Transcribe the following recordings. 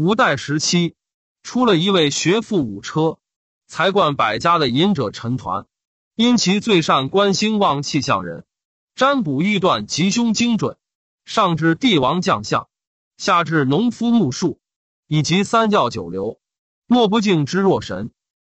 五代时期，出了一位学富五车、才冠百家的隐者陈抟，因其最善观星望气象人，占卜预断吉凶精准，上至帝王将相，下至农夫牧术，以及三教九流，莫不敬之若神，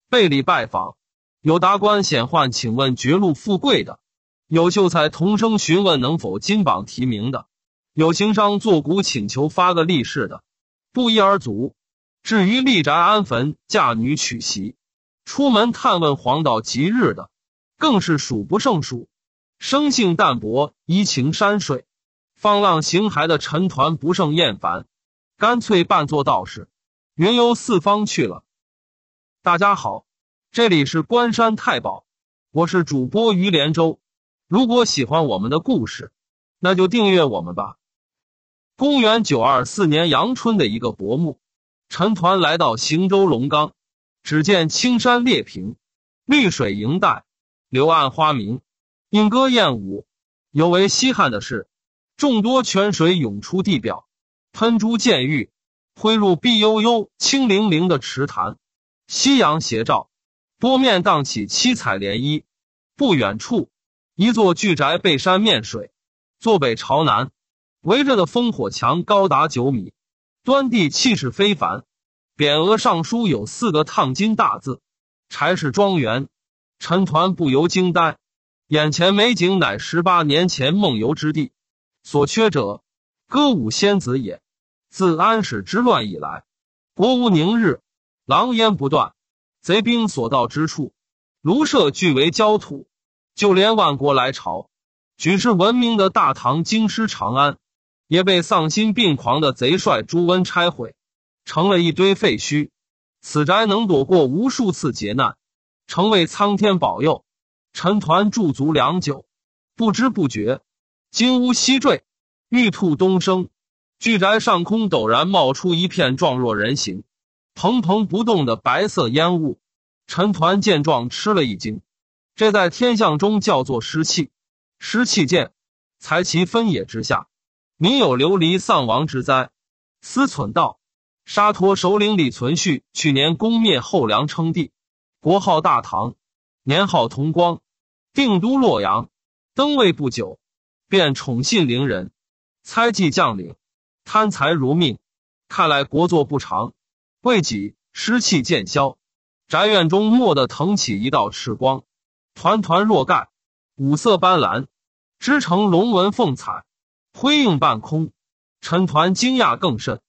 背礼拜访。有达官显宦请问绝路富贵的，有秀才同声询问能否金榜题名的，有行商作古请求发个利市的。不一而足。至于立宅安坟、嫁女娶媳、出门探问黄道吉日的，更是数不胜数。生性淡泊、怡情山水、放浪形骸的陈团不胜厌烦，干脆扮作道士，云游四方去了。大家好，这里是关山太保，我是主播于连州。如果喜欢我们的故事，那就订阅我们吧。公元九二四年阳春的一个薄暮，陈抟来到邢州龙冈，只见青山列屏，绿水萦带，柳暗花明，莺歌燕舞。尤为稀罕的是，众多泉水涌出地表，喷珠溅玉，汇入碧悠悠、清灵灵的池潭。夕阳斜照，波面荡起七彩涟漪。不远处，一座巨宅背山面水，坐北朝南。围着的烽火墙高达九米，端地气势非凡。匾额上书有四个烫金大字：“柴氏庄园”。陈抟不由惊呆，眼前美景乃十八年前梦游之地，所缺者歌舞仙子也。自安史之乱以来，国无宁日，狼烟不断，贼兵所到之处，卢舍俱为焦土。就连万国来朝、举世闻名的大唐京师长安。也被丧心病狂的贼帅朱温拆毁，成了一堆废墟。此宅能躲过无数次劫难，成为苍天保佑。陈抟驻足良久，不知不觉，金乌西坠，玉兔东升。巨宅上空陡然冒出一片状若人形、蓬蓬不动的白色烟雾。陈抟见状吃了一惊，这在天象中叫做湿气。湿气见，才其分野之下。民有流离丧亡之灾。思忖道：“沙陀首领李存勖去年攻灭后梁，称帝，国号大唐，年号同光，定都洛阳。登位不久，便宠信伶人，猜忌将领，贪财如命。看来国祚不长。未几，尸气渐消，宅院中蓦地腾起一道赤光，团团若盖，五色斑斓，织成龙纹凤彩。”辉映半空，陈团惊讶更甚。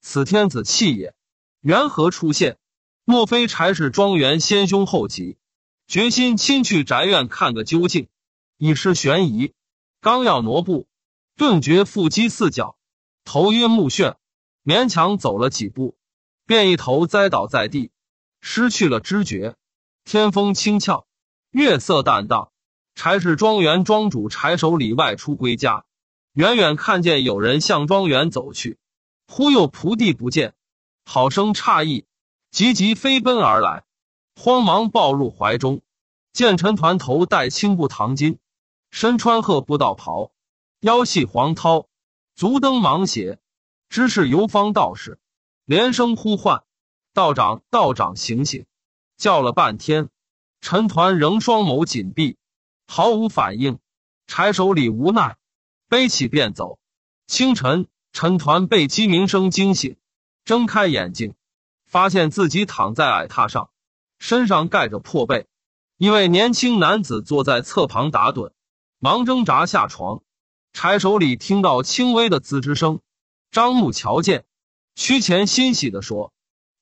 此天子气也，缘何出现？莫非柴氏庄园先凶后吉？决心亲去宅院看个究竟，以是悬疑。刚要挪步，顿觉腹肌四脚，头晕目眩，勉强走了几步，便一头栽倒在地，失去了知觉。天风轻峭，月色淡荡。柴氏庄园庄主柴守礼外出归家。远远看见有人向庄园走去，忽又仆地不见，好生诧异，急急飞奔而来，慌忙抱入怀中，见陈团头戴青布唐巾，身穿褐布道袍，腰系黄绦，足蹬芒鞋，知是游方道士，连声呼唤：“道长，道长，醒醒！”叫了半天，陈团仍双眸紧闭，毫无反应。柴手礼无奈。背起便走。清晨，陈团被鸡鸣声惊醒，睁开眼睛，发现自己躺在矮榻上，身上盖着破被。一位年轻男子坐在侧旁打盹，忙挣扎下床。柴手里听到轻微的吱吱声，张目瞧见，屈前欣喜地说：“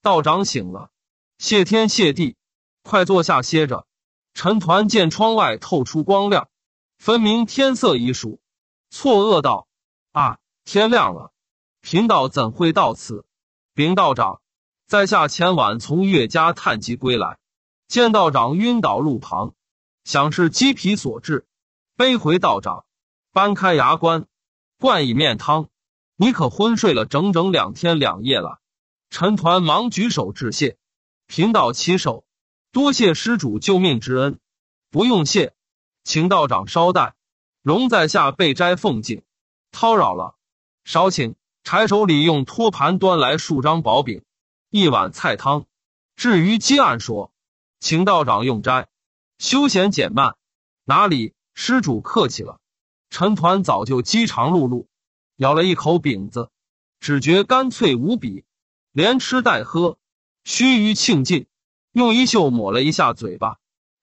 道长醒了，谢天谢地，快坐下歇着。”陈团见窗外透出光亮，分明天色已曙。错愕道：“啊，天亮了，贫道怎会到此？禀道长，在下前晚从岳家探疾归来，见道长晕倒路旁，想是鸡皮所致，背回道长，搬开牙关，灌以面汤。你可昏睡了整整两天两夜了。”陈团忙举手致谢：“贫道起手，多谢施主救命之恩。不用谢，请道长稍待。”容在下被斋奉敬，叨扰了。少请柴手里用托盘端来数张薄饼，一碗菜汤。至于接案说，请道长用斋，休闲减慢。哪里施主客气了？陈团早就饥肠辘辘，咬了一口饼子，只觉干脆无比，连吃带喝，须臾庆尽，用衣袖抹了一下嘴巴，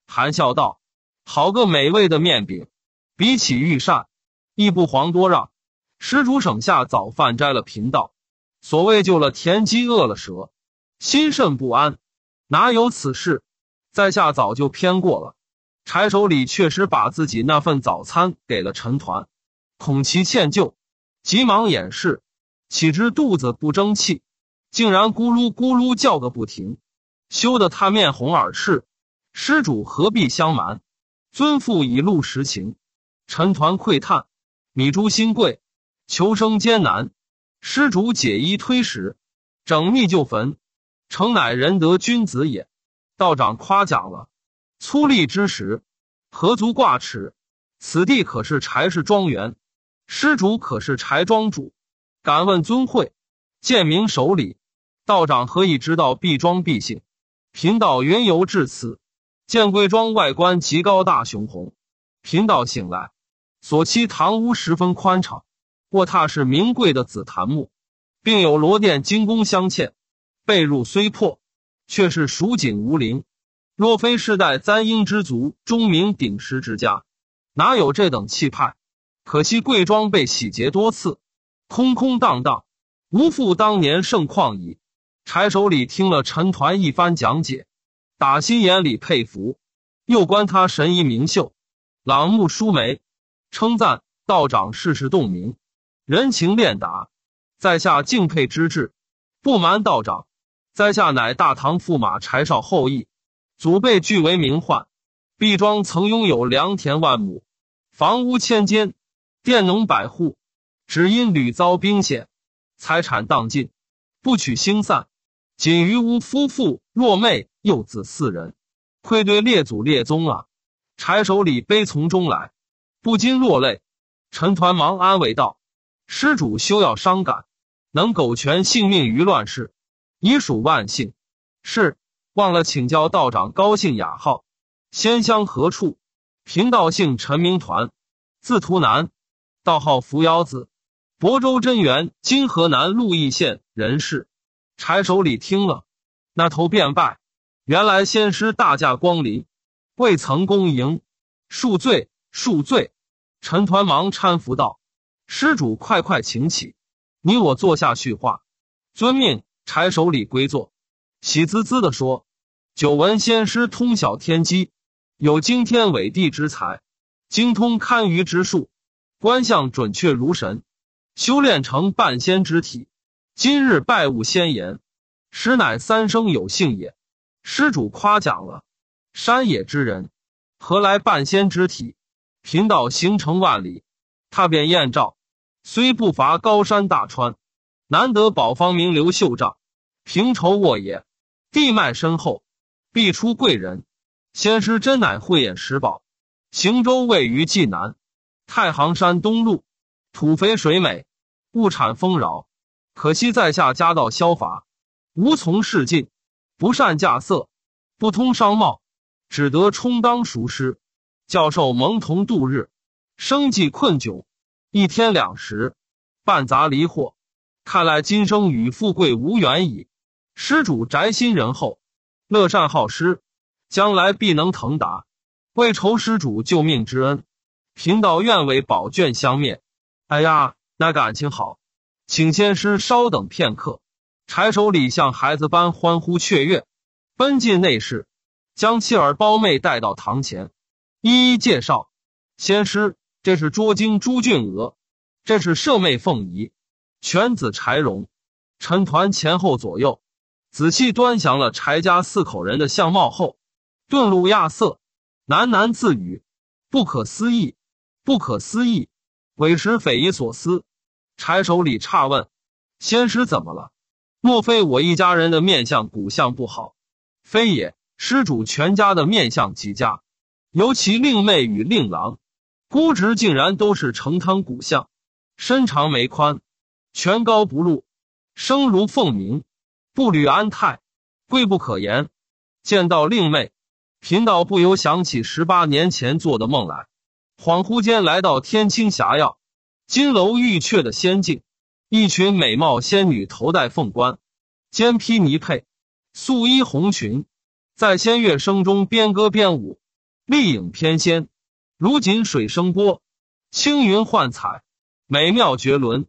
含笑道：“好个美味的面饼。”比起御膳，亦不遑多让。施主省下早饭，摘了贫道。所谓救了田鸡，饿了蛇，心甚不安。哪有此事？在下早就偏过了。柴手礼确实把自己那份早餐给了陈团，恐其歉疚，急忙掩饰。岂知肚子不争气，竟然咕噜咕噜叫个不停，羞得他面红耳赤。施主何必相瞒？尊父已露实情。陈抟喟叹：“米珠新贵，求生艰难。施主解衣推食，整密旧坟，诚乃仁德君子也。”道长夸奖了。粗粝之时，何足挂齿？此地可是柴氏庄园？施主可是柴庄主？敢问尊讳？贱名守礼。道长何以知道毕庄毕姓？贫道云游至此，见贵庄外观极高大雄宏。贫道醒来。所栖堂屋十分宽敞，卧榻是名贵的紫檀木，并有罗殿金工镶嵌。被褥虽破，却是蜀锦无鳞。若非世代簪缨之族、钟鸣鼎食之家，哪有这等气派？可惜贵庄被洗劫多次，空空荡荡，无复当年盛况矣。柴守礼听了陈团一番讲解，打心眼里佩服，又观他神医明秀，朗目舒眉。称赞道长世事洞明，人情练达，在下敬佩之至。不瞒道长，在下乃大唐驸马柴少后裔，祖辈俱为名宦，毕庄曾拥有良田万亩，房屋千间，佃农百户，只因屡遭兵险，财产荡尽，不娶兴散，仅余吾夫妇、弱妹、幼子四人，愧对列祖列宗啊！柴守礼悲从中来。不禁落泪，陈团忙安慰道：“施主休要伤感，能苟全性命于乱世，已属万幸。是忘了请教道长高姓雅号，仙乡何处？贫道姓陈明团，字图南，道号扶摇子，亳州真源（今河南鹿邑县）人士。”柴守礼听了，那头便拜：“原来仙师大驾光临，未曾恭迎，恕罪。”恕罪，陈团忙搀扶道：“施主，快快请起，你我坐下叙话。”遵命，柴首礼归坐，喜滋滋的说：“久闻仙师通晓天机，有惊天伟地之才，精通堪舆之术，观相准确如神，修炼成半仙之体。今日拜物仙言，实乃三生有幸也。施主夸奖了。山野之人，何来半仙之体？”贫道行程万里，踏遍燕赵，虽不乏高山大川，难得宝方名流秀帐，平畴沃野，地脉深厚，必出贵人。先师真乃慧眼识宝。行州位于冀南，太行山东麓，土肥水美，物产丰饶。可惜在下家道消乏，无从试进，不善架色，不通商贸，只得充当熟师。教授蒙童度日，生计困窘，一天两食，半杂离货。看来今生与富贵无缘矣。施主宅心仁厚，乐善好施，将来必能腾达。为酬施主救命之恩，贫道愿为宝卷相面。哎呀，那感情好，请先师稍等片刻。柴手礼像孩子般欢呼雀跃，奔进内室，将妻儿胞妹带到堂前。一一介绍，先师，这是捉精朱俊娥，这是舍妹凤仪，犬子柴荣。陈团前后左右仔细端详了柴家四口人的相貌后，顿露讶色，喃喃自语：“不可思议，不可思议，委实匪夷所思。”柴手里诧问：“先师怎么了？莫非我一家人的面相骨相不好？非也，施主全家的面相极佳。”尤其令妹与令郎，姑侄竟然都是盛汤骨相，身长眉宽，颧高不露，声如凤鸣，步履安泰，贵不可言。见到令妹，贫道不由想起十八年前做的梦来，恍惚间来到天青霞耀、金楼玉阙的仙境，一群美貌仙女头戴凤冠，肩披霓帔，素衣红裙，在仙乐声中边歌边舞。丽影翩跹，如锦水声波，青云幻彩，美妙绝伦。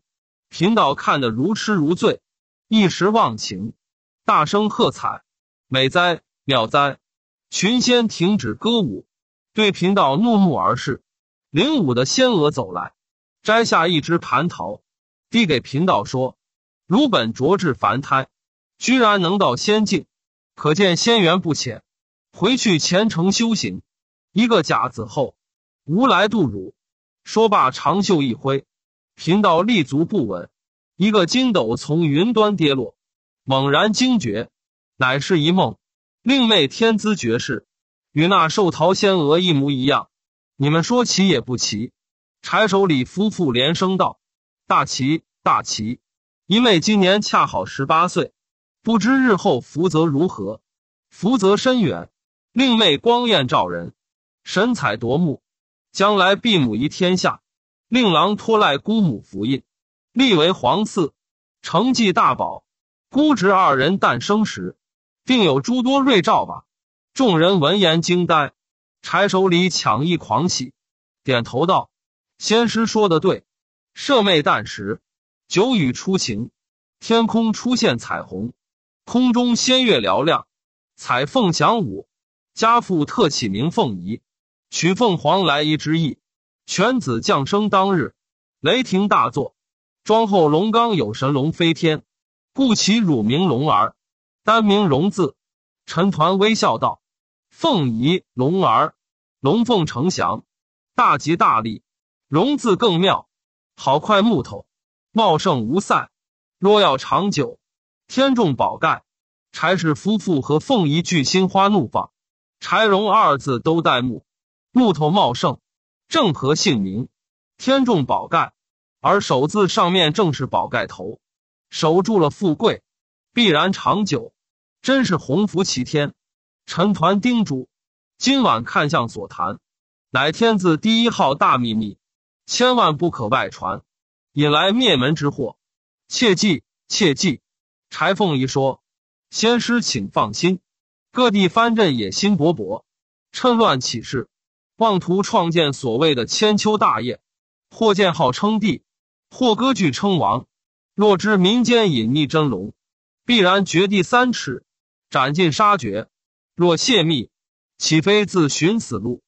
贫道看得如痴如醉，一时忘情，大声喝彩，美哉妙哉！群仙停止歌舞，对贫道怒目而视。领舞的仙娥走来，摘下一只蟠桃，递给贫道说：“如本着质凡胎，居然能到仙境，可见仙缘不浅。回去虔诚修行。”一个甲子后，吾来度汝。说罢，长袖一挥，贫道立足不稳，一个筋斗从云端跌落。猛然惊觉，乃是一梦。令妹天资绝世，与那寿桃仙娥一模一样。你们说奇也不奇？柴手礼夫妇连声道：“大奇大奇！因为今年恰好十八岁，不知日后福泽如何，福泽深远。令妹光艳照人。”神采夺目，将来必母仪天下。令郎托赖姑母福印，立为皇嗣，成绩大宝。姑侄二人诞生时，定有诸多瑞兆吧？众人闻言惊呆，柴手里抢一狂喜，点头道：“仙师说的对。”舍妹诞时，久雨初晴，天空出现彩虹，空中仙乐嘹亮，彩凤翔舞。家父特起名凤仪。取凤凰来仪之意，犬子降生当日，雷霆大作，庄后龙冈有神龙飞天，故其乳名龙儿，单名龙字。陈团微笑道：“凤仪龙儿，龙凤呈祥，大吉大利。龙字更妙，好块木头，茂盛无散。若要长久，天中宝盖。”柴氏夫妇和凤仪俱心花怒放。柴荣二字都带木。木头茂盛，正合姓名；天中宝盖，而首字上面正是宝盖头，守住了富贵，必然长久，真是鸿福齐天。陈团叮嘱：今晚看向所谈，乃天字第一号大秘密，千万不可外传，引来灭门之祸。切记，切记。柴凤仪说：“仙师，请放心，各地藩镇野心勃勃，趁乱起事。”妄图创建所谓的千秋大业，或建号称帝，或割据称王。若知民间隐匿真龙，必然掘地三尺，斩尽杀绝。若泄密，岂非自寻死路？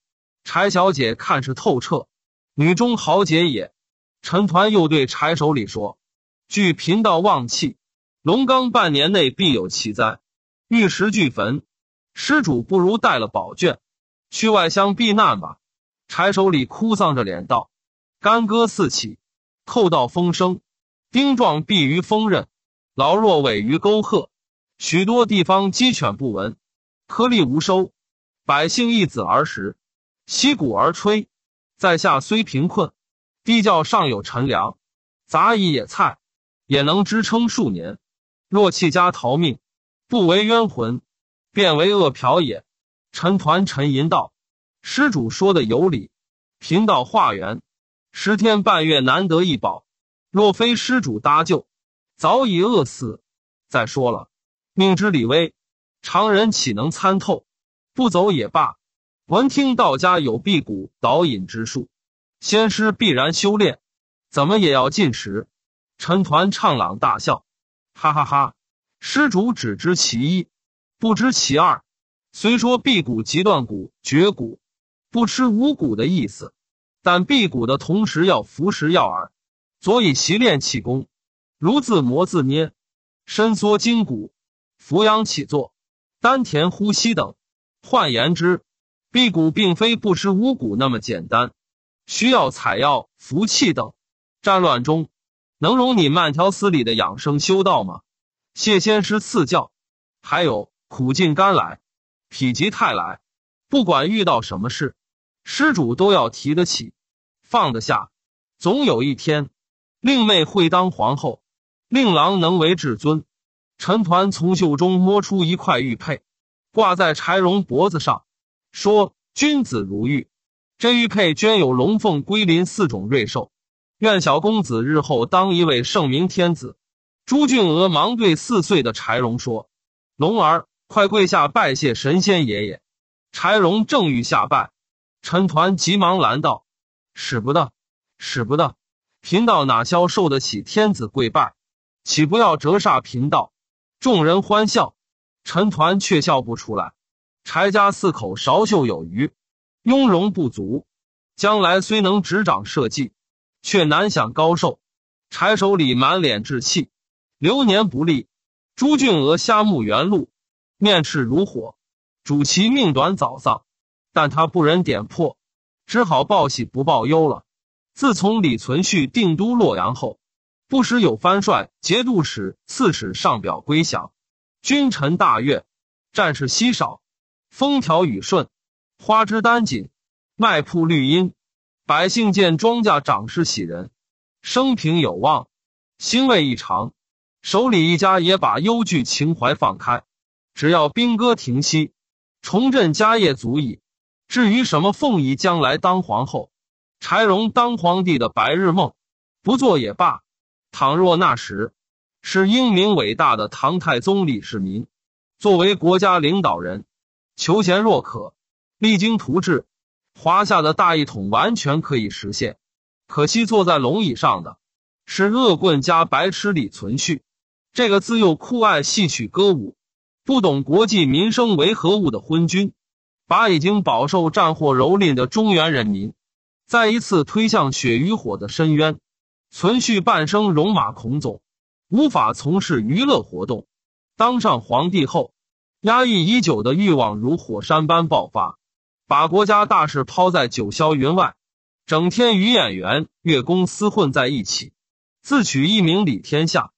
柴小姐看是透彻，女中豪杰也。陈团又对柴手里说：“据贫道望气，龙冈半年内必有奇灾，玉石俱焚。施主不如带了宝卷。”去外乡避难吧，柴手里哭丧着脸道：“干戈四起，寇盗风声，丁壮必于锋刃，劳弱委于沟壑。许多地方鸡犬不闻，颗粒无收，百姓易子而食，息鼓而吹。在下虽贫困，地窖尚有陈粮，杂以野菜，也能支撑数年。若弃家逃命，不为冤魂，便为恶殍也。”陈团沉吟道：“施主说的有理，贫道化缘十天半月难得一宝，若非施主搭救，早已饿死。再说了，命之李威，常人岂能参透？不走也罢。闻听道家有辟谷导引之术，仙师必然修炼，怎么也要进食。”陈团怅朗大笑：“哈哈哈！施主只知其一，不知其二。”虽说辟谷即断谷绝谷，不吃五谷的意思，但辟谷的同时要服食药饵，所以习练气功，如自磨自捏、伸缩筋骨、俯仰起坐、丹田呼吸等。换言之，辟谷并非不吃五谷那么简单，需要采药、服气等。战乱中，能容你慢条斯理的养生修道吗？谢仙师赐教。还有苦尽甘来。否极泰来，不管遇到什么事，施主都要提得起，放得下。总有一天，令妹会当皇后，令郎能为至尊。陈团从袖中摸出一块玉佩，挂在柴荣脖子上，说：“君子如玉，这玉佩捐有龙凤龟麟四种瑞兽，愿小公子日后当一位圣明天子。”朱俊娥忙对四岁的柴荣说：“龙儿。”快跪下拜谢神仙爷爷！柴荣正欲下拜，陈抟急忙拦道：“使不得，使不得！贫道哪消受得起天子跪拜？岂不要折煞贫道？”众人欢笑，陈抟却笑不出来。柴家四口韶秀有余，雍容不足，将来虽能执掌社稷，却难享高寿。柴守礼满脸稚气，流年不利。朱俊娥瞎目圆碌。面赤如火，主其命短早丧，但他不忍点破，只好报喜不报忧了。自从李存勖定都洛阳后，不时有藩帅、节度使、刺史上表归降，君臣大悦，战事稀少，风调雨顺，花枝丹锦，麦铺绿荫，百姓见庄稼长势喜人，生平有望，欣慰异常。手里一家也把忧惧情怀放开。只要兵戈停息，重振家业足矣。至于什么凤仪将来当皇后，柴荣当皇帝的白日梦，不做也罢。倘若那时是英明伟大的唐太宗李世民，作为国家领导人，求贤若渴，励精图治，华夏的大一统完全可以实现。可惜坐在龙椅上的是恶棍加白痴李存勖，这个自幼酷爱戏曲歌舞。不懂国际民生为何物的昏君，把已经饱受战祸蹂躏的中原人民，再一次推向血与火的深渊。存续半生戎马倥偬，无法从事娱乐活动。当上皇帝后，压抑已久的欲望如火山般爆发，把国家大事抛在九霄云外，整天与演员、乐工厮混在一起，自取一名李天下，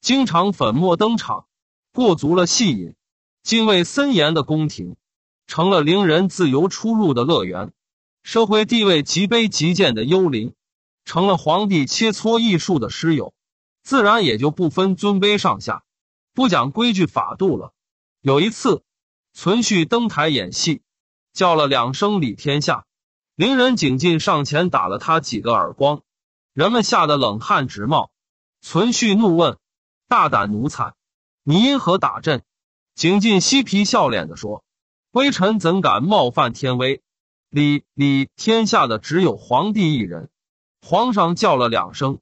经常粉墨登场，过足了戏瘾。敬畏森严的宫廷，成了伶人自由出入的乐园；社会地位极卑极贱的幽灵，成了皇帝切磋艺术的师友，自然也就不分尊卑上下，不讲规矩法度了。有一次，存续登台演戏，叫了两声“李天下”，伶人景进上前打了他几个耳光，人们吓得冷汗直冒。存续怒问：“大胆奴才，你因何打朕？”景进嬉皮笑脸的说：“微臣怎敢冒犯天威？理理天下的只有皇帝一人。”皇上叫了两声，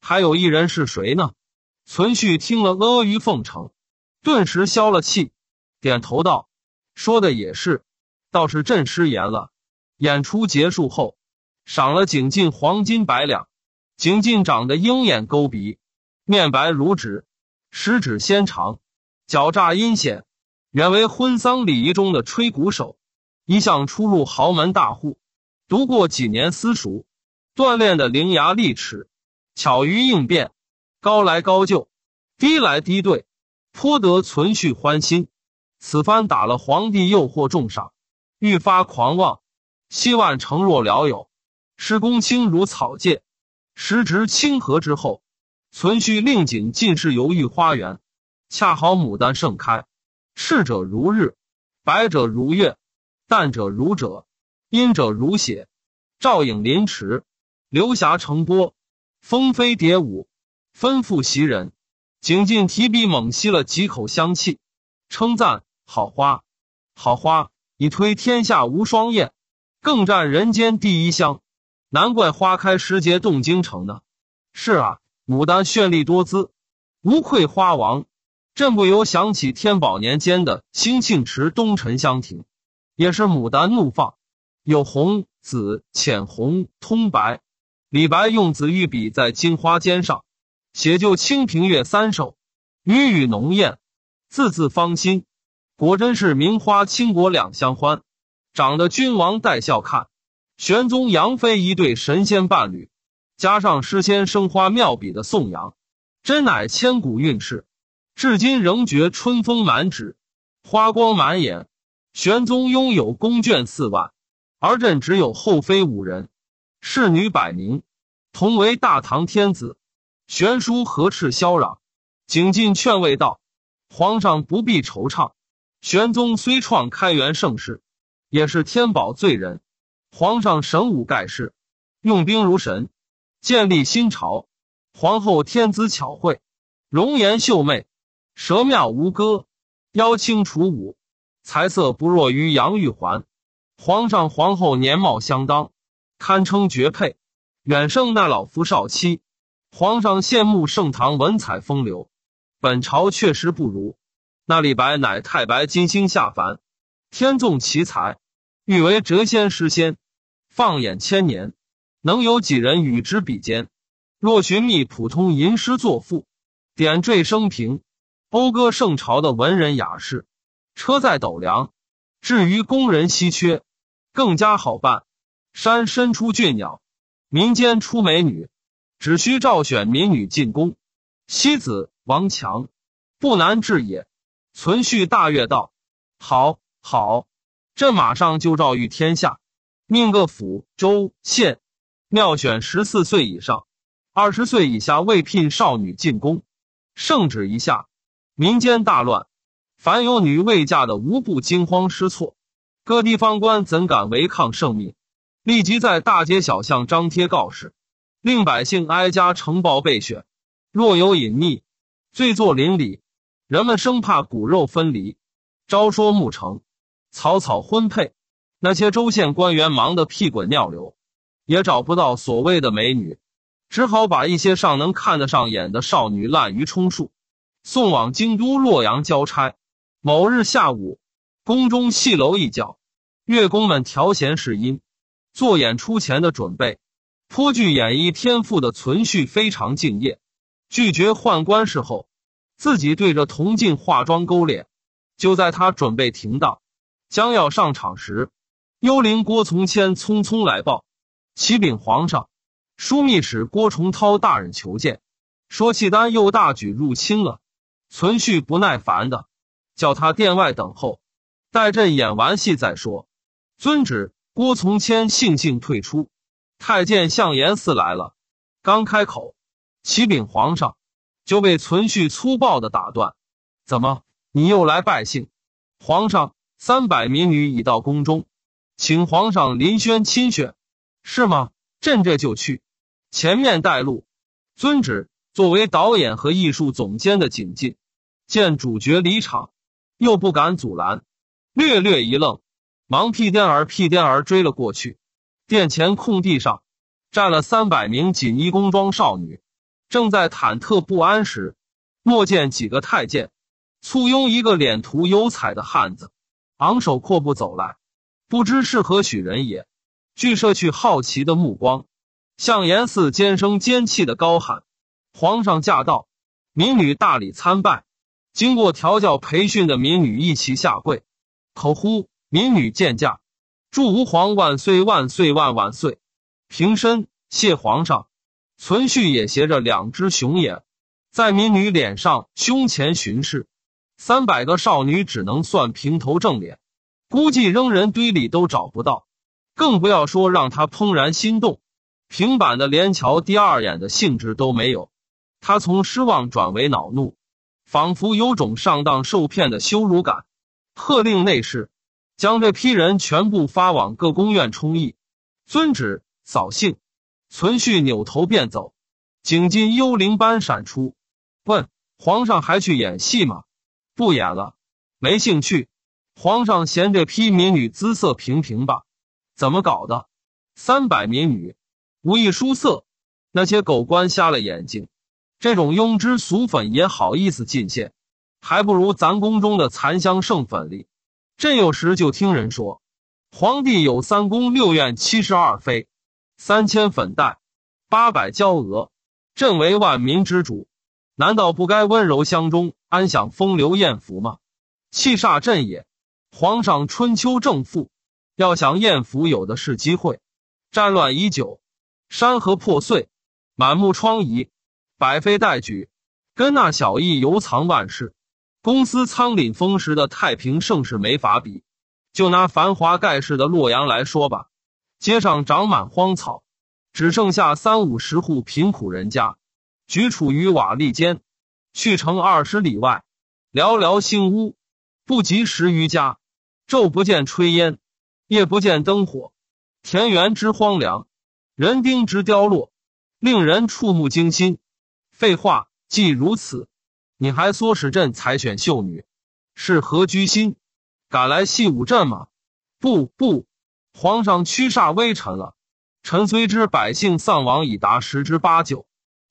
还有一人是谁呢？存续听了阿谀奉承，顿时消了气，点头道：“说的也是，倒是朕失言了。”演出结束后，赏了景进黄金百两。景进长得鹰眼勾鼻，面白如纸，食指纤长。狡诈阴险，原为婚丧礼仪中的吹鼓手，一向出入豪门大户，读过几年私塾，锻炼的伶牙俐齿，巧于应变，高来高就，低来低对，颇得存续欢心。此番打了皇帝，诱惑重赏，愈发狂妄，希望成若僚友，施公卿如草芥。时值清河之后，存续令锦进士游御花园。恰好牡丹盛开，赤者如日，白者如月，淡者如者，阴者如血，照影临池，流霞成波，蜂飞蝶舞，吩咐袭人，景进提笔猛吸了几口香气，称赞：“好花，好花，已推天下无双艳，更占人间第一香，难怪花开时节动京城呢。”是啊，牡丹绚丽多姿，无愧花王。朕不由想起天宝年间的兴庆池东陈香亭，也是牡丹怒放，有红、紫、浅红、通白。李白用紫玉笔在金花笺上写就《清平乐》三首，雨雨浓艳，字字芳心。果真是名花倾国两相欢，长得君王带笑看。玄宗杨妃一对神仙伴侣，加上诗仙生花妙笔的颂扬，真乃千古韵事。至今仍觉春风满纸，花光满眼。玄宗拥有宫眷四万，而朕只有后妃五人，侍女百名。同为大唐天子，玄叔何斥嚣嚷？景进劝慰道：“皇上不必惆怅。玄宗虽创开元盛世，也是天宝罪人。皇上神武盖世，用兵如神，建立新朝。皇后天资巧慧，容颜秀媚。”蛇妙无歌，妖轻楚舞，才色不弱于杨玉环。皇上皇后年貌相当，堪称绝配，远胜那老夫少妻。皇上羡慕盛唐文采风流，本朝确实不如。那李白乃太白金星下凡，天纵奇才，欲为谪仙诗仙。放眼千年，能有几人与之比肩？若寻觅普通吟诗作赋，点缀生平。讴歌圣朝的文人雅士，车载斗量；至于宫人稀缺，更加好办。山深出俊鸟，民间出美女，只需诏选民女进宫。西子王强不难治也。存续大悦道：“好，好！朕马上就诏谕天下，命各府州县妙选十四岁以上、二十岁以下未聘少女进宫。”圣旨一下。民间大乱，凡有女未嫁的，无不惊慌失措。各地方官怎敢违抗圣命？立即在大街小巷张贴告示，令百姓挨家呈报备选。若有隐匿，罪坐邻里。人们生怕骨肉分离，朝说暮成，草草婚配。那些州县官员忙得屁滚尿流，也找不到所谓的美女，只好把一些尚能看得上眼的少女滥竽充数。送往京都洛阳交差。某日下午，宫中戏楼一角，乐工们调弦试音，做演出前的准备。颇具演艺天赋的存续非常敬业，拒绝宦官事后，自己对着铜镜化妆勾脸。就在他准备停当，将要上场时，幽灵郭从谦匆匆来报：“启禀皇上，枢密使郭崇韬大人求见，说契丹又大举入侵了。”存续不耐烦的叫他殿外等候，待朕演完戏再说。遵旨。郭从谦悻悻退出。太监向延嗣来了，刚开口，启禀皇上，就被存续粗暴的打断。怎么，你又来拜幸？皇上，三百民女已到宫中，请皇上临轩亲选，是吗？朕这就去，前面带路。遵旨。作为导演和艺术总监的景进。见主角离场，又不敢阻拦，略略一愣，忙屁颠儿屁颠儿追了过去。殿前空地上站了三百名锦衣工装少女，正在忐忑不安时，莫见几个太监簇拥一个脸涂油彩的汉子，昂首阔步走来，不知是何许人也，俱射去好奇的目光。向严寺尖声尖气的高喊：“皇上驾到！民女大礼参拜！”经过调教培训的民女一齐下跪，口呼：“民女见驾，祝吾皇万岁万岁万万岁！”平身，谢皇上。存续也斜着两只熊眼，在民女脸上、胸前巡视。三百个少女只能算平头正脸，估计扔人堆里都找不到，更不要说让他怦然心动、平板的连瞧第二眼的兴致都没有。他从失望转为恼怒。仿佛有种上当受骗的羞辱感，喝令内侍将这批人全部发往各宫院充役。遵旨，扫兴。存续扭头便走，景金幽灵般闪出，问皇上还去演戏吗？不演了，没兴趣。皇上嫌这批民女姿色平平吧？怎么搞的？三百民女无一书色，那些狗官瞎了眼睛。这种庸脂俗粉也好意思进献，还不如咱宫中的残香剩粉哩。朕有时就听人说，皇帝有三宫六院七十二妃，三千粉黛，八百娇娥。朕为万民之主，难道不该温柔乡中安享风流艳福吗？气煞朕也！皇上春秋正富，要想艳福，有的是机会。战乱已久，山河破碎，满目疮痍。百废待举，跟那小邑犹藏万世，公司仓廪丰实的太平盛世没法比。就拿繁华盖世的洛阳来说吧，街上长满荒草，只剩下三五十户贫苦人家，局处于瓦砾间。去城二十里外，寥寥星屋，不及十余家，昼不见炊烟，夜不见灯火，田园之荒凉，人丁之凋落，令人触目惊心。废话既如此，你还唆使朕采选秀女，是何居心？敢来戏舞朕吗？不不，皇上屈煞微臣了。臣虽知百姓丧亡已达十之八九，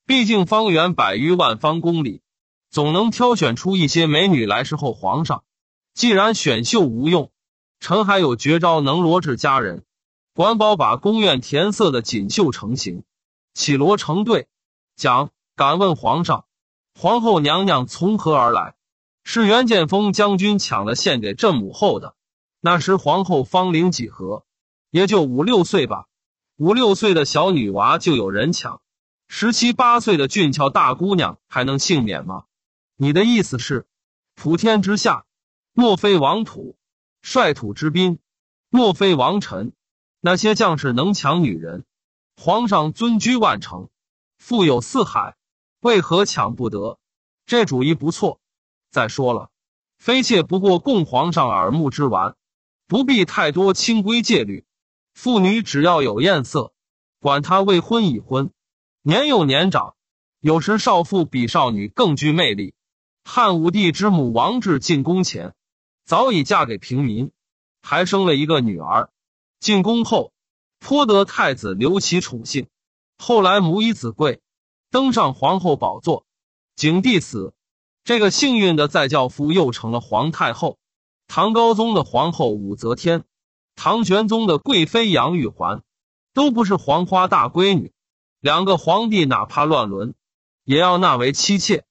毕竟方圆百余万方公里，总能挑选出一些美女来侍候皇上。既然选秀无用，臣还有绝招能罗致佳人。管保把宫苑填色的锦绣成型，绮罗成对。讲。敢问皇上，皇后娘娘从何而来？是袁建峰将军抢了献给朕母后的？那时皇后芳龄几何？也就五六岁吧。五六岁的小女娃就有人抢，十七八岁的俊俏大姑娘还能幸免吗？你的意思是，普天之下，莫非王土；率土之滨，莫非王臣。那些将士能抢女人？皇上尊居万城，富有四海。为何抢不得？这主意不错。再说了，妃妾不过供皇上耳目之玩，不必太多清规戒律。妇女只要有艳色，管他未婚已婚，年幼年长。有时少妇比少女更具魅力。汉武帝之母王氏进宫前，早已嫁给平民，还生了一个女儿。进宫后，颇得太子刘启宠幸。后来母以子贵。登上皇后宝座，景帝死，这个幸运的再教夫又成了皇太后。唐高宗的皇后武则天，唐玄宗的贵妃杨玉环，都不是黄花大闺女。两个皇帝哪怕乱伦，也要纳为妻妾。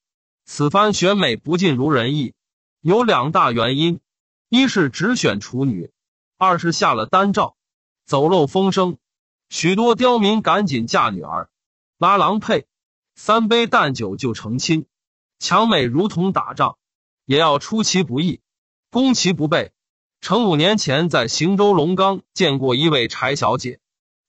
此番选美不尽如人意，有两大原因：一是只选处女，二是下了单照，走漏风声，许多刁民赶紧嫁女儿，拉郎配。三杯淡酒就成亲，强美如同打仗，也要出其不意，攻其不备。成五年前在行州龙冈见过一位柴小姐，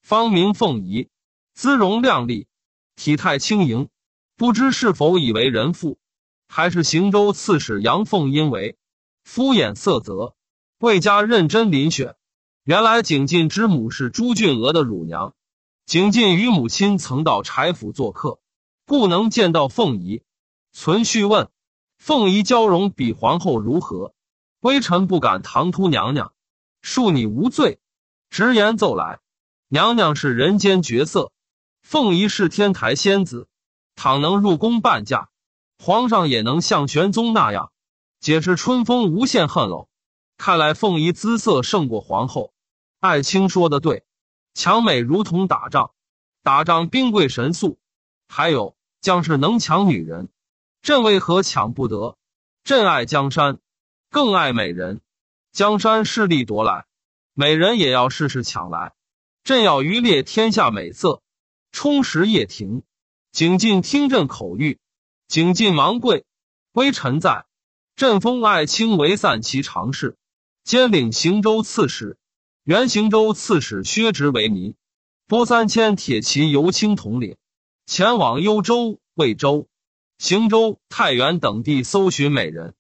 芳名凤仪，姿容靓丽，体态轻盈。不知是否已为人妇，还是行州刺史阳奉阴违，敷衍色泽，未加认真遴选。原来景进之母是朱俊娥的乳娘，景进与母亲曾到柴府做客。故能见到凤仪。存续问：“凤仪娇容比皇后如何？”微臣不敢唐突娘娘，恕你无罪。直言奏来，娘娘是人间绝色，凤仪是天台仙子。倘能入宫半价，皇上也能像玄宗那样，解释春风无限恨喽。看来凤仪姿色胜过皇后。爱卿说的对，强美如同打仗，打仗兵贵神速。还有。将士能抢女人，朕为何抢不得？朕爱江山，更爱美人。江山势力夺来，美人也要试试抢来。朕要渔猎天下美色，充实掖庭。景进听朕口谕，景进忙跪，微臣在。朕封爱卿为散骑常侍，兼领行州刺史，原行州刺史薛直为民，拨三千铁骑由卿统领。前往幽州、魏州、邢州、太原等地搜寻美人，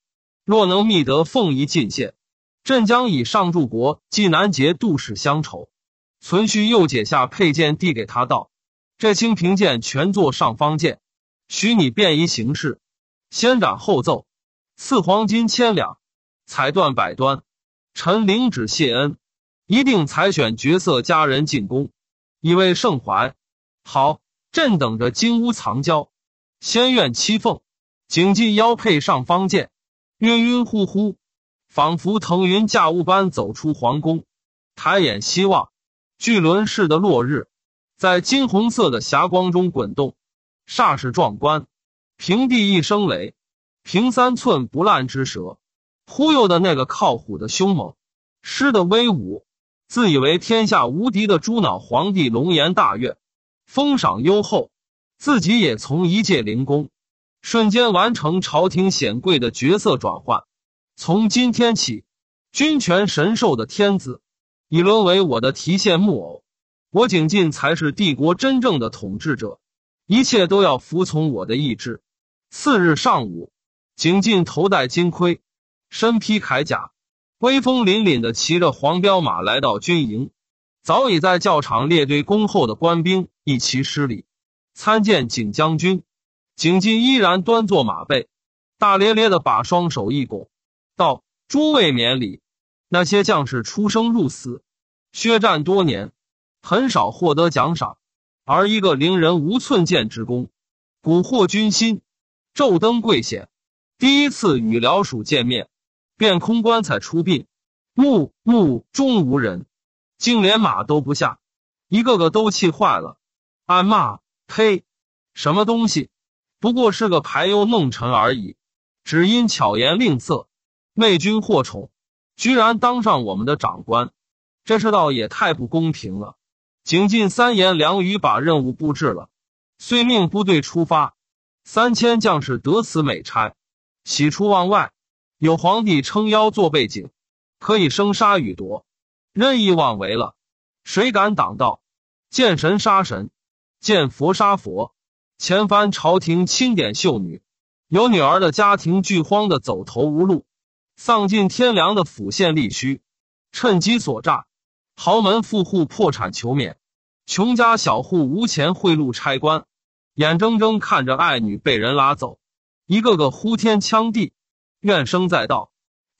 若能觅得凤仪进献，朕将以上柱国、济南节度使相酬。存续又解下佩剑递给他道：“这清平剑全作上方剑，许你便衣行事，先斩后奏。赐黄金千两，彩缎百端。臣领旨谢恩，一定采选绝色佳人进宫，以慰圣怀。好。”朕等着金屋藏娇，仙院栖凤，景记腰佩上方剑，晕晕乎乎，仿佛腾云驾雾般走出皇宫，抬眼希望，巨轮似的落日在金红色的霞光中滚动，煞是壮观。平地一声雷，平三寸不烂之舌，忽悠的那个靠虎的凶猛，狮的威武，自以为天下无敌的猪脑皇帝龙颜大悦。封赏优厚，自己也从一介灵公，瞬间完成朝廷显贵的角色转换。从今天起，君权神授的天子，已沦为我的提线木偶。我景进才是帝国真正的统治者，一切都要服从我的意志。次日上午，景进头戴金盔，身披铠甲，威风凛凛的骑着黄骠马来到军营，早已在教场列队恭候的官兵。一齐失礼，参见景将军。景进依然端坐马背，大咧咧的把双手一拱，道：“诸位免礼。那些将士出生入死，血战多年，很少获得奖赏，而一个凌人无寸剑之功，蛊惑军心，昼登贵显，第一次与辽蜀见面，便空棺材出殡，目目中无人，竟连马都不下，一个个都气坏了。”暗骂：“呸！什么东西，不过是个排忧弄臣而已。只因巧言令色，媚君祸宠，居然当上我们的长官，这世道也太不公平了。”景进三言两语把任务布置了，遂命部队出发。三千将士得此美差，喜出望外。有皇帝撑腰做背景，可以生杀予夺，任意妄为了。谁敢挡道？见神杀神。见佛杀佛，前番朝廷钦点秀女，有女儿的家庭巨荒的走投无路，丧尽天良的府县吏胥趁机索诈，豪门富户破产求免，穷家小户无钱贿赂差官，眼睁睁看着爱女被人拉走，一个个呼天抢地，怨声载道。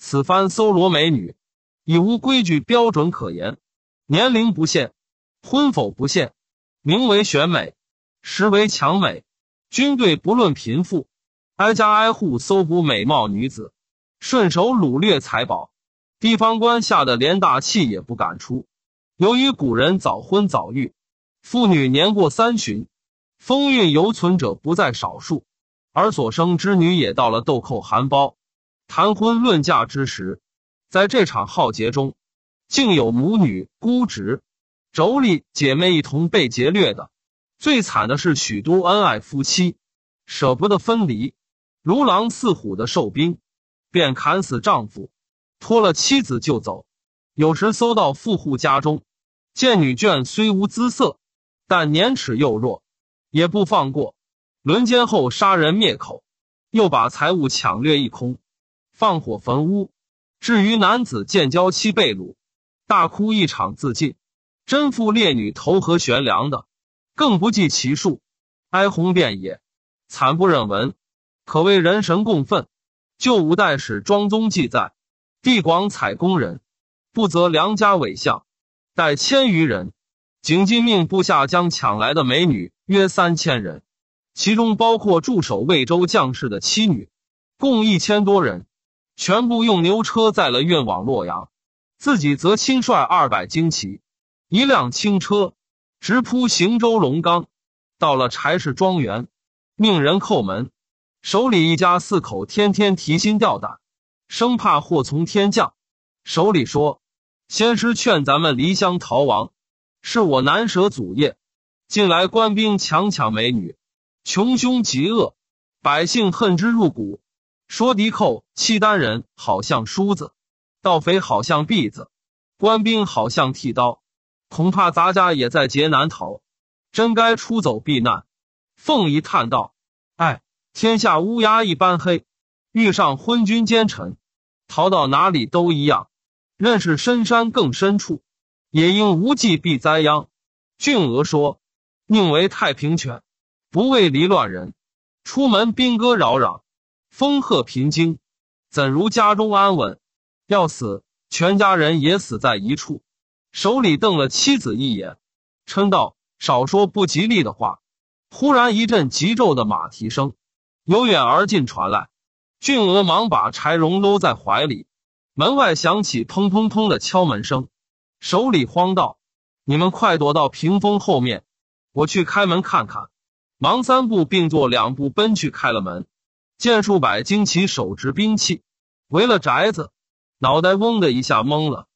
此番搜罗美女，已无规矩标准可言，年龄不限，婚否不限。名为选美，实为抢美。军队不论贫富，挨家挨户搜捕美貌女子，顺手掳掠财宝。地方官吓得连大气也不敢出。由于古人早婚早育，妇女年过三旬，风韵犹存者不在少数，而所生之女也到了豆蔻含苞、谈婚论嫁之时。在这场浩劫中，竟有母女、姑侄。妯娌姐妹一同被劫掠的，最惨的是许多恩爱夫妻，舍不得分离，如狼似虎的受兵，便砍死丈夫，拖了妻子就走。有时搜到富户家中，见女眷虽无姿色，但年齿又弱，也不放过，轮奸后杀人灭口，又把财物抢掠一空，放火焚屋。至于男子见娇妻被掳，大哭一场，自尽。贞妇烈女投河悬梁的，更不计其数，哀鸿遍野，惨不忍闻，可谓人神共愤。《旧五代史·庄宗记载，地广采宫人，不择良家伪相，带千余人。景进命部下将抢来的美女约三千人，其中包括驻守魏州将士的妻女，共一千多人，全部用牛车载了运往洛阳，自己则亲率二百精骑。一辆轻车，直扑行州龙岗。到了柴氏庄园，命人叩门。手里一家四口天天提心吊胆，生怕祸从天降。手里说：“先师劝咱们离乡逃亡，是我难舍祖业。近来官兵强抢美女，穷凶极恶，百姓恨之入骨。说敌寇契丹人好像梳子，盗匪好像篦子，官兵好像剃刀。”恐怕咱家也在劫难逃，真该出走避难。凤仪叹道：“哎，天下乌鸦一般黑，遇上昏君奸臣，逃到哪里都一样。认识深山更深处，也应无计避灾殃。”俊娥说：“宁为太平犬，不为离乱人。出门兵戈扰扰，风鹤频惊，怎如家中安稳？要死，全家人也死在一处。”手里瞪了妻子一眼，嗔道：“少说不吉利的话。”忽然一阵急骤的马蹄声由远而近传来，俊娥忙把柴荣搂在怀里。门外响起砰砰砰的敲门声，手里慌道：“你们快躲到屏风后面，我去开门看看。”忙三步并作两步奔去开了门，见数百军旗手执兵器围了宅子，脑袋嗡的一下懵了。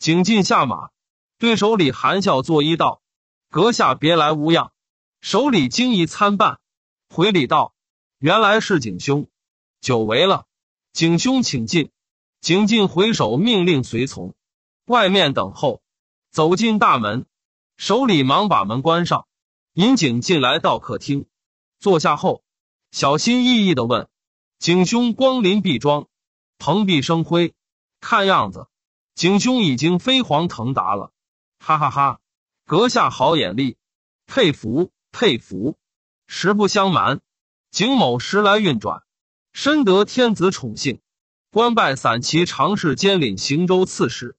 景进下马。对手里含笑作揖道：“阁下别来无恙。”手里惊疑参半，回礼道：“原来是景兄，久违了。景兄请进。”景进回首命令随从：“外面等候。”走进大门，手里忙把门关上。引景进来到客厅，坐下后，小心翼翼地问：“景兄光临毕庄，蓬荜生辉。看样子，景兄已经飞黄腾达了。”哈哈哈，阁下好眼力，佩服佩服。实不相瞒，景某时来运转，深得天子宠幸，官拜散骑常侍兼领行州刺史。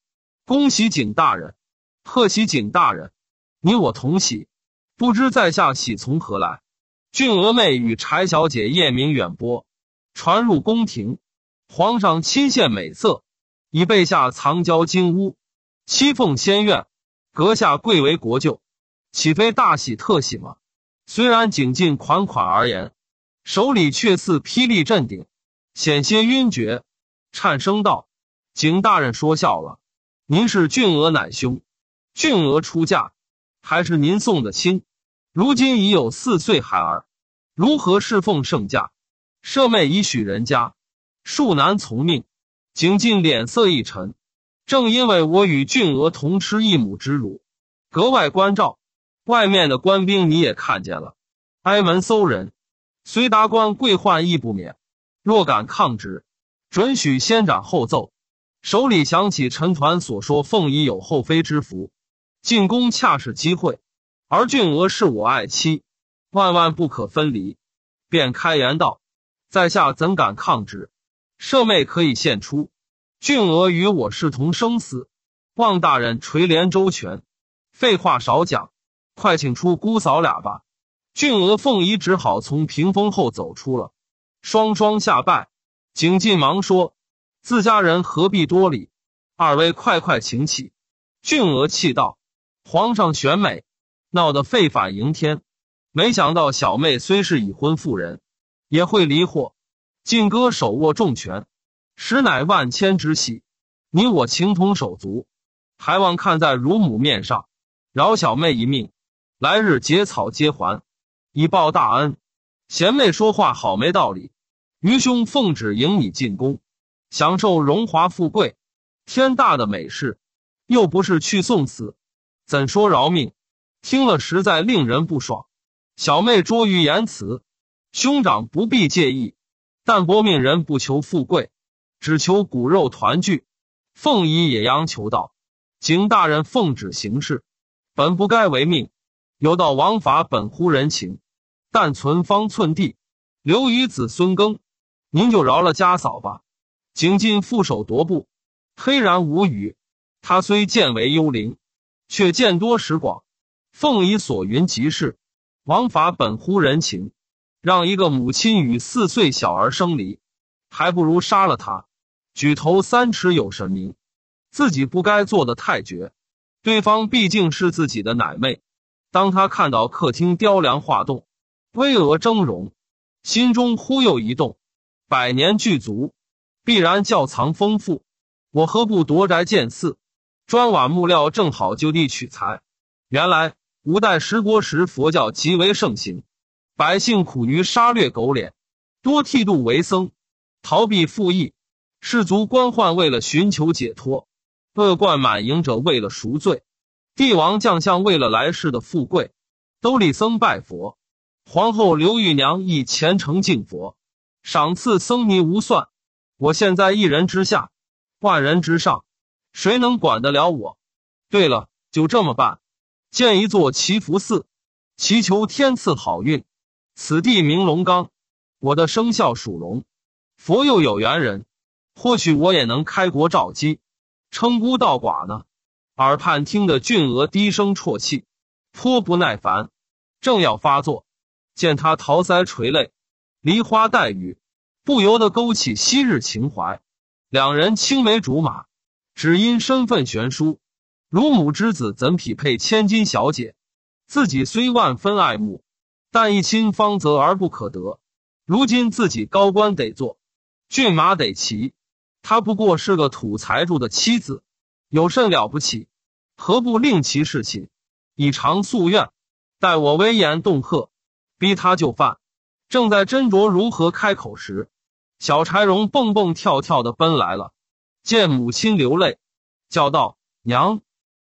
恭喜景大人，贺喜景大人，你我同喜。不知在下喜从何来？俊娥妹与柴小姐艳名远播，传入宫廷，皇上亲献美色，以备下藏娇金屋，七凤仙苑。阁下贵为国舅，岂非大喜特喜吗？虽然景进款款而言，手里却似霹雳震顶，险些晕厥，颤声道：“景大人说笑了，您是俊娥乃兄，俊娥出嫁，还是您送的亲？如今已有四岁孩儿，如何侍奉圣驾？舍妹已许人家，恕难从命。”景进脸色一沉。正因为我与俊娥同吃一母之乳，格外关照。外面的官兵你也看见了，挨门搜人，随达官贵宦亦不免。若敢抗旨，准许先斩后奏。手里想起陈团所说，凤仪有后妃之福，进宫恰是机会。而俊娥是我爱妻，万万不可分离。便开言道：“在下怎敢抗旨？舍妹可以献出。”俊娥与我是同生死，望大人垂怜周全。废话少讲，快请出姑嫂俩吧。俊娥、凤仪只好从屏风后走出了，双双下拜。景进忙说：“自家人何必多礼？二位快快请起。”俊娥气道：“皇上选美，闹得废法迎天。没想到小妹虽是已婚妇人，也会离祸。晋哥手握重权。”实乃万千之喜，你我情同手足，还望看在乳母面上饶小妹一命，来日结草结还，以报大恩。贤妹说话好没道理，愚兄奉旨迎你进宫，享受荣华富贵，天大的美事，又不是去送死，怎说饶命？听了实在令人不爽。小妹拙于言辞，兄长不必介意。但薄命人不求富贵。只求骨肉团聚，凤仪也央求道：“景大人奉旨行事，本不该违命。有道王法本乎人情，但存方寸地，留与子孙耕。您就饶了家嫂吧。”景进负手踱步，黑然无语。他虽见为幽灵，却见多识广。凤仪所云极是，王法本乎人情，让一个母亲与四岁小儿生离，还不如杀了他。举头三尺有神明，自己不该做的太绝。对方毕竟是自己的奶妹。当他看到客厅雕梁画栋、巍峨峥嵘，心中忽又一动：百年巨族，必然窖藏丰富，我何不夺宅建寺？砖瓦木料正好就地取材。原来五代十国时佛教极为盛行，百姓苦于杀掠狗脸，多剃度为僧，逃避赋役。士族官宦为了寻求解脱，恶贯满盈者为了赎罪，帝王将相为了来世的富贵，都里僧拜佛。皇后刘玉娘亦虔诚敬佛，赏赐僧尼无算。我现在一人之下，万人之上，谁能管得了我？对了，就这么办，建一座祈福寺，祈求天赐好运。此地名龙冈，我的生肖属龙，佛又有缘人。或许我也能开国召姬，称孤道寡呢。耳畔听得俊娥低声啜泣，颇不耐烦，正要发作，见他桃腮垂泪，梨花带雨，不由得勾起昔日情怀。两人青梅竹马，只因身份悬殊，乳母之子怎匹配千金小姐？自己虽万分爱慕，但一亲芳泽而不可得。如今自己高官得做，骏马得骑。他不过是个土财主的妻子，有甚了不起？何不令其侍寝，以偿夙愿？待我威严动喝，逼他就范。正在斟酌如何开口时，小柴荣蹦蹦跳跳地奔来了，见母亲流泪，叫道：“娘，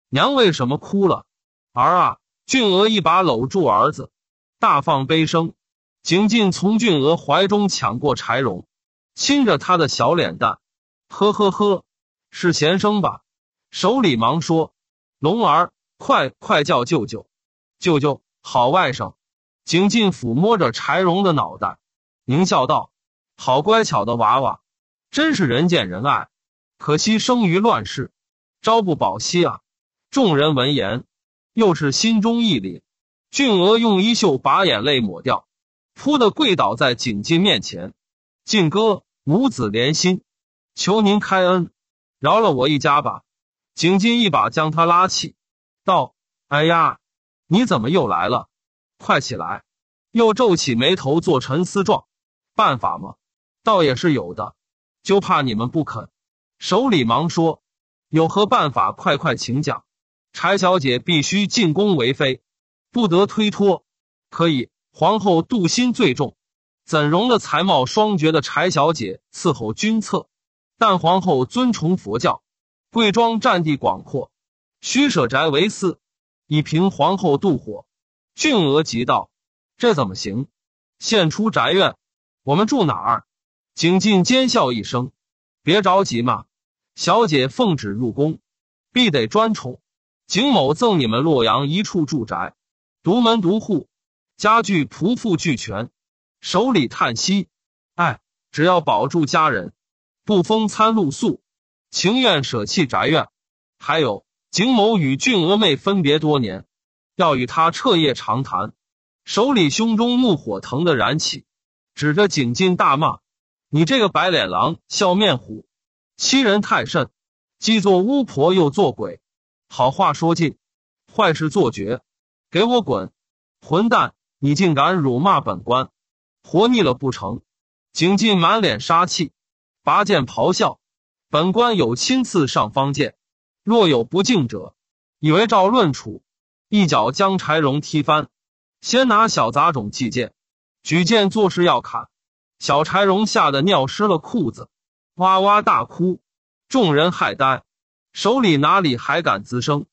娘为什么哭了？”儿啊！俊娥一把搂住儿子，大放悲声。景进从俊娥怀中抢过柴荣，亲着他的小脸蛋。呵呵呵，是贤生吧？手里忙说：“龙儿，快快叫舅舅，舅舅好外甥。”景进抚摸着柴荣的脑袋，狞笑道：“好乖巧的娃娃，真是人见人爱。可惜生于乱世，朝不保夕啊！”众人闻言，又是心中一凛。俊娥用衣袖把眼泪抹掉，扑的跪倒在景进面前：“进哥，母子连心。”求您开恩，饶了我一家吧！景金一把将他拉起，道：“哎呀，你怎么又来了？快起来！”又皱起眉头做沉思状：“办法吗？倒也是有的，就怕你们不肯。”手里忙说：“有何办法？快快请讲。柴小姐必须进宫为妃，不得推脱。可以，皇后妒心最重，怎容了才貌双绝的柴小姐伺候君侧？”但皇后尊崇佛教，贵庄占地广阔，虚舍宅为寺，以凭皇后妒火。俊娥急道：“这怎么行？献出宅院，我们住哪儿？”景进奸笑一声：“别着急嘛，小姐奉旨入宫，必得专宠。景某赠你们洛阳一处住宅，独门独户，家具仆妇俱全。”守礼叹息：“哎，只要保住家人。”不风餐露宿，情愿舍弃宅院。还有景某与俊娥妹分别多年，要与他彻夜长谈。手里胸中怒火腾的燃起，指着景进大骂：“你这个白脸狼，笑面虎，欺人太甚！既做巫婆又做鬼，好话说尽，坏事做绝，给我滚！混蛋，你竟敢辱骂本官，活腻了不成？”景进满脸杀气。拔剑咆哮：“本官有亲自上方剑，若有不敬者，以为照论处。”一脚将柴荣踢翻，先拿小杂种祭剑，举剑作势要砍。小柴荣吓得尿湿了裤子，哇哇大哭。众人骇呆，手里哪里还敢吱声？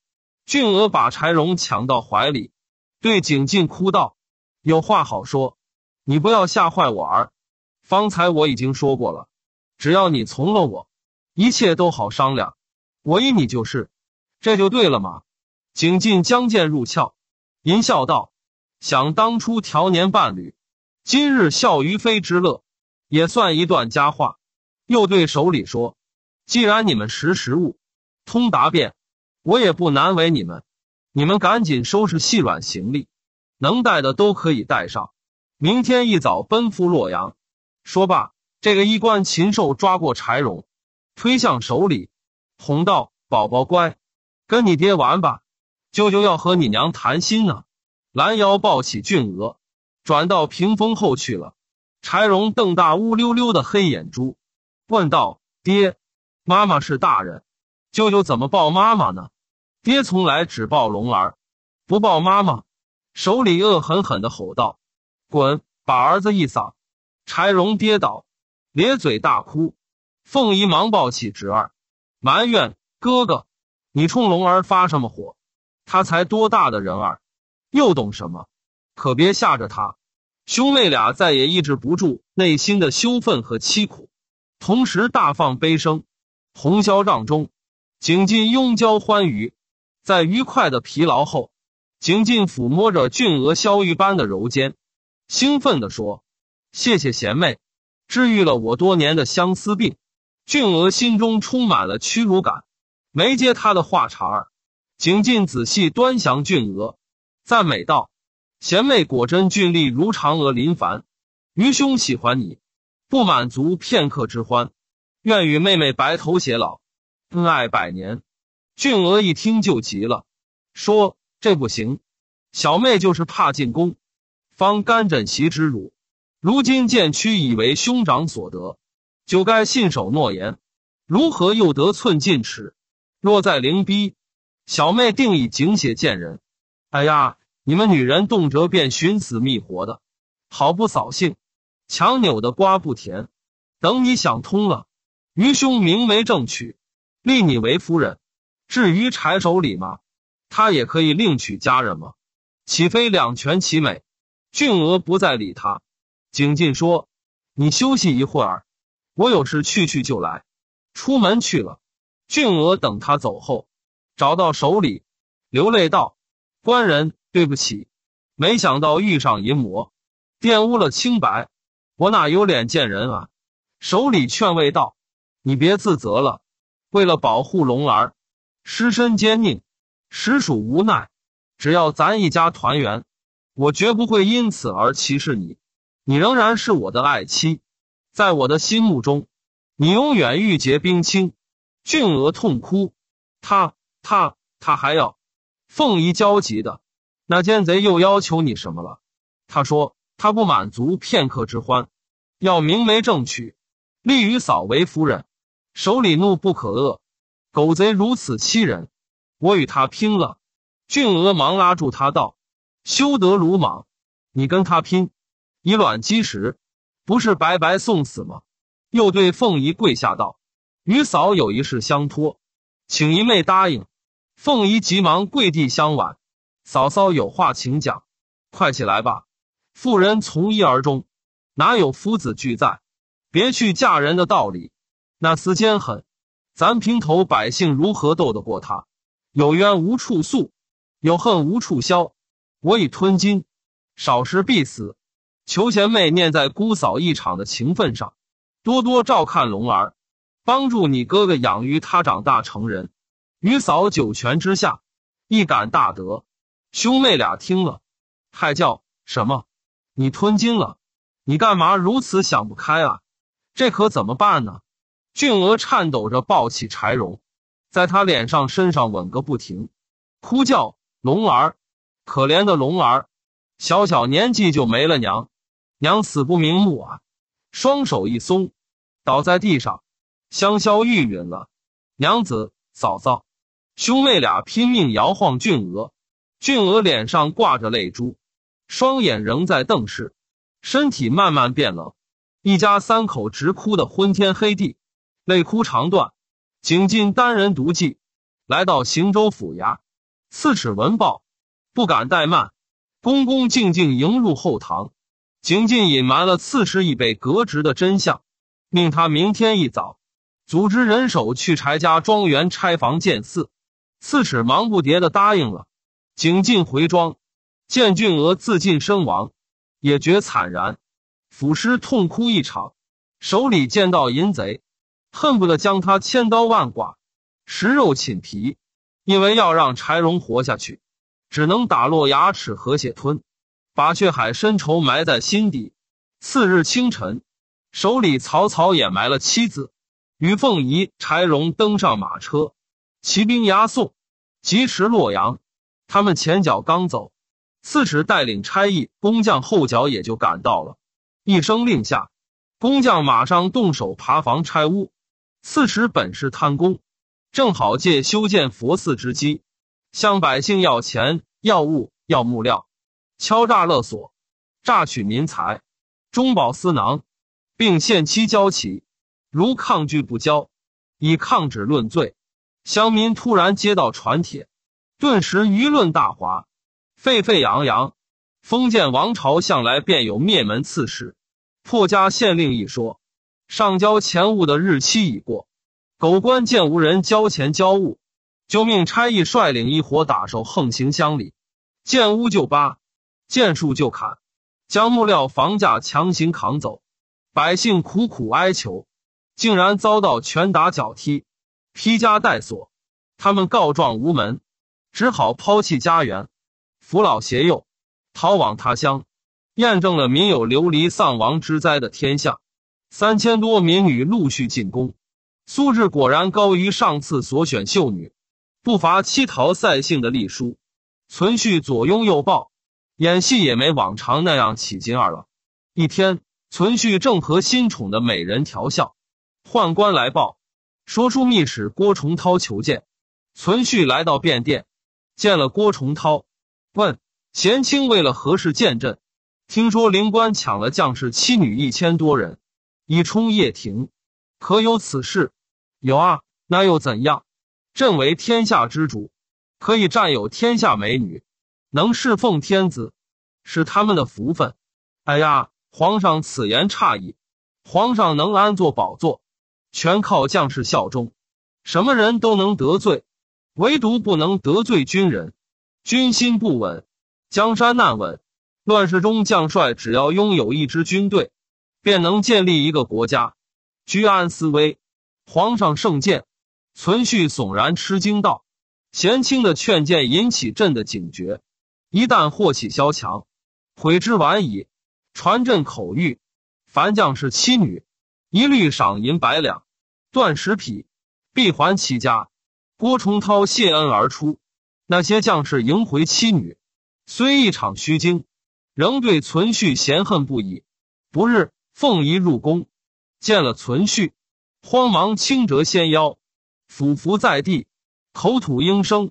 俊娥把柴荣抢到怀里，对景进哭道：“有话好说，你不要吓坏我儿。方才我已经说过了。”只要你从了我，一切都好商量。我依你就是，这就对了嘛。景进将剑入鞘，淫笑道：“想当初调年伴侣，今日笑于飞之乐，也算一段佳话。”又对手里说：“既然你们识时务，通达辩，我也不难为你们。你们赶紧收拾细软行李，能带的都可以带上，明天一早奔赴洛阳。”说罢。这个衣冠禽兽抓过柴荣，推向手里，哄道：“宝宝乖，跟你爹玩吧，舅舅要和你娘谈心呢。”拦腰抱起俊娥，转到屏风后去了。柴荣瞪大乌溜溜的黑眼珠，问道：“爹，妈妈是大人，舅舅怎么抱妈妈呢？爹从来只抱龙儿，不抱妈妈。”手里恶狠狠的吼道：“滚！”把儿子一撒，柴荣跌倒。咧嘴大哭，凤仪忙抱起侄儿，埋怨哥哥：“你冲龙儿发什么火？他才多大的人儿，又懂什么？可别吓着他。”兄妹俩再也抑制不住内心的羞愤和凄苦，同时大放悲声。红绡帐中，景进拥交欢愉，在愉快的疲劳后，景进抚摸着俊娥肖玉般的柔肩，兴奋地说：“谢谢贤妹。”治愈了我多年的相思病，俊娥心中充满了屈辱感，没接他的话茬儿。景进仔细端详俊娥，赞美道：“贤妹果真俊丽如嫦娥林凡，愚兄喜欢你，不满足片刻之欢，愿与妹妹白头偕老，恩爱百年。”俊娥一听就急了，说：“这不行，小妹就是怕进宫，方甘枕席之辱。”如今剑躯已为兄长所得，就该信守诺言。如何又得寸进尺？若在灵逼，小妹定以警血见人。哎呀，你们女人动辄便寻死觅活的，好不扫兴！强扭的瓜不甜。等你想通了，愚兄明媒正娶，立你为夫人。至于柴守礼吗？他也可以另娶佳人吗？岂非两全其美？俊娥不再理他。景进说：“你休息一会儿，我有事去去就来。”出门去了。俊娥等他走后，找到手里，流泪道：“官人，对不起，没想到遇上淫魔，玷污了清白，我哪有脸见人啊！”手里劝慰道：“你别自责了，为了保护龙儿，失身奸佞，实属无奈。只要咱一家团圆，我绝不会因此而歧视你。”你仍然是我的爱妻，在我的心目中，你永远玉洁冰清。俊娥痛哭，他他他还要。凤仪焦急的，那奸贼又要求你什么了？他说他不满足片刻之欢，要明媒正娶，立于嫂为夫人。手里怒不可遏，狗贼如此欺人，我与他拼了。俊娥忙拉住他道：“休得鲁莽，你跟他拼。”以卵击石，不是白白送死吗？又对凤仪跪下道：“与嫂有一事相托，请姨妹答应。”凤仪急忙跪地相挽：“嫂嫂有话请讲，快起来吧。”妇人从一而终，哪有夫子俱在？别去嫁人的道理。那厮奸狠，咱平头百姓如何斗得过他？有冤无处诉，有恨无处消。我已吞金，少时必死。求贤妹念在姑嫂一场的情分上，多多照看龙儿，帮助你哥哥养育他长大成人，于嫂九泉之下，一感大德。兄妹俩听了，还叫什么？你吞金了？你干嘛如此想不开啊？这可怎么办呢？俊娥颤抖着抱起柴荣，在他脸上、身上吻个不停，哭叫：“龙儿，可怜的龙儿，小小年纪就没了娘。”娘死不瞑目啊！双手一松，倒在地上，香消玉殒了。娘子、嫂嫂，兄妹俩拼命摇晃俊娥，俊娥脸上挂着泪珠，双眼仍在瞪视，身体慢慢变冷。一家三口直哭得昏天黑地，泪哭肠断。景进单人独骑，来到行州府衙，刺史闻报，不敢怠慢，恭恭敬敬迎入后堂。景进隐瞒了刺史已被革职的真相，命他明天一早组织人手去柴家庄园拆房建寺。刺史忙不迭地答应了。景进回庄，见俊娥自尽身亡，也觉惨然，抚尸痛哭一场。手里见到淫贼，恨不得将他千刀万剐，食肉寝皮。因为要让柴荣活下去，只能打落牙齿和血吞。把血海深仇埋在心底。次日清晨，手里草草掩埋了妻子于凤仪、柴荣登上马车，骑兵押送，疾驰洛阳。他们前脚刚走，刺史带领差役、工匠后脚也就赶到了。一声令下，工匠马上动手爬房拆屋。刺史本是贪功，正好借修建佛寺之机，向百姓要钱、要物、要木料。敲诈勒索、诈取民财、中饱私囊，并限期交齐，如抗拒不交，以抗旨论罪。乡民突然接到传帖，顿时舆论大哗，沸沸扬扬。封建王朝向来便有灭门刺史、破家县令一说。上交钱物的日期已过，狗官见无人交钱交物，就命差役率领一伙打手横行乡里，见屋就扒。见树就砍，将木料房价强行扛走，百姓苦苦哀求，竟然遭到拳打脚踢，披枷带锁。他们告状无门，只好抛弃家园，扶老携幼，逃往他乡。验证了民有流离丧亡之灾的天下。三千多民女陆续进宫，素质果然高于上次所选秀女，不乏乞讨塞性的隶书。存续左拥右抱。演戏也没往常那样起劲儿了。一天，存续正和新宠的美人调笑，宦官来报，说出密使郭崇韬求见。存续来到便殿，见了郭崇韬，问贤卿为了何事见朕？听说灵官抢了将士妻女一千多人，以充掖庭，可有此事？有啊，那又怎样？朕为天下之主，可以占有天下美女。能侍奉天子，是他们的福分。哎呀，皇上此言差矣！皇上能安坐宝座，全靠将士效忠。什么人都能得罪，唯独不能得罪军人。军心不稳，江山难稳。乱世中，将帅只要拥有一支军队，便能建立一个国家。居安思危，皇上圣鉴。存续悚然吃惊道：“贤卿的劝谏引起朕的警觉。”一旦祸起萧墙，悔之晚矣。传朕口谕：凡将士妻女，一律赏银百两，断十匹，必还其家。郭崇涛谢恩而出，那些将士迎回妻女，虽一场虚惊，仍对存续嫌恨不已。不日，凤仪入宫，见了存续，慌忙轻折纤腰，俯伏在地，口吐莺声，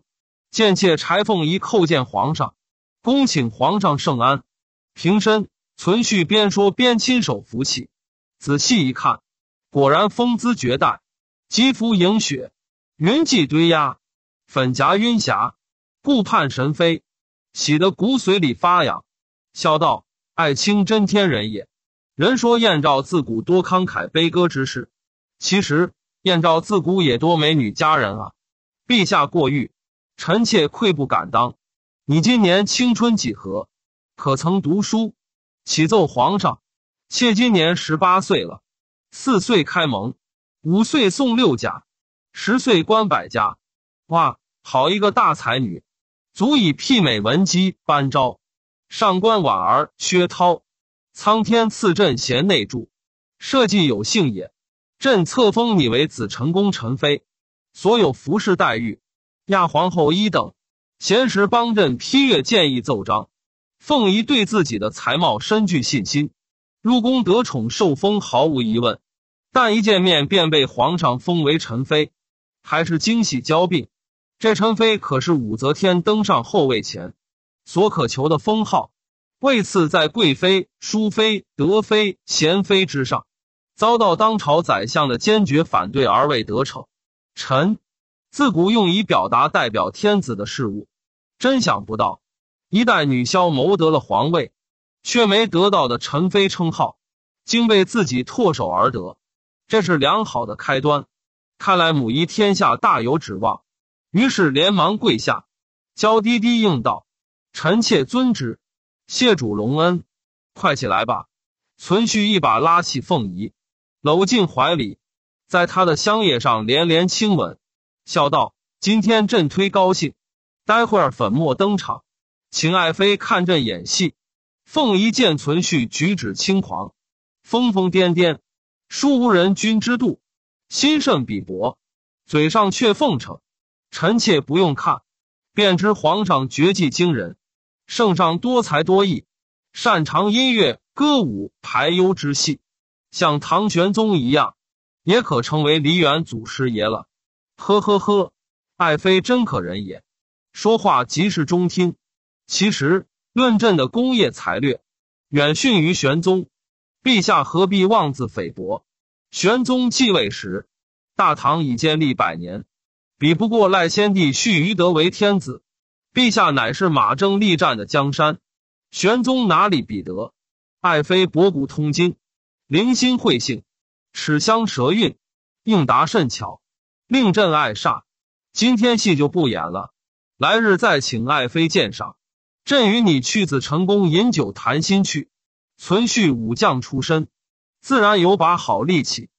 见妾柴凤仪叩见皇上。恭请皇上圣安，平身。存续边说边亲手扶起，仔细一看，果然风姿绝代，肌肤莹雪，云髻堆压，粉颊晕霞，顾盼神飞，喜得骨髓里发痒，笑道：“爱卿真天人也。人说燕赵自古多慷慨悲歌之事，其实燕赵自古也多美女佳人啊。陛下过誉，臣妾愧不敢当。”你今年青春几何？可曾读书？启奏皇上，妾今年十八岁了。四岁开蒙，五岁送六甲，十岁官百家。哇，好一个大才女，足以媲美文姬、班昭、上官婉儿、薛涛。苍天赐朕贤内助，社稷有幸也。朕册封你为子成宫宸妃，所有服饰待遇，亚皇后一等。闲时帮朕批阅建议奏章，凤仪对自己的才貌深具信心，入宫得宠受封毫无疑问。但一见面便被皇上封为宸妃，还是惊喜交臂。这陈妃可是武则天登上后位前所可求的封号，位次在贵妃、淑妃、德妃、贤妃之上，遭到当朝宰相的坚决反对而未得逞。臣。自古用以表达代表天子的事物，真想不到，一代女枭谋得了皇位，却没得到的宸妃称号，竟被自己唾手而得，这是良好的开端。看来母仪天下大有指望。于是连忙跪下，娇滴滴应道：“臣妾遵旨，谢主隆恩。快起来吧！”存续一把拉起凤仪，搂进怀里，在她的香叶上连连亲吻。笑道：“今天朕忒高兴，待会儿粉墨登场，请爱妃看朕演戏。”凤仪见存续举止轻狂，疯疯癫癫，殊无人君之度，心甚鄙薄。嘴上却奉承：“臣妾不用看，便知皇上绝技惊人。圣上多才多艺，擅长音乐歌舞排忧之戏，像唐玄宗一样，也可成为梨园祖师爷了。”呵呵呵，爱妃真可人也，说话极是中听。其实论朕的功业才略，远逊于玄宗。陛下何必妄自菲薄？玄宗继位时，大唐已建立百年，比不过赖先帝续余德为天子。陛下乃是马征力战的江山，玄宗哪里比得？爱妃博古通今，灵心慧性，齿香舌韵，应答甚巧。令朕爱煞，今天戏就不演了，来日再请爱妃鉴赏。朕与你去紫宸宫饮酒谈心去。存续武将出身，自然有把好力气。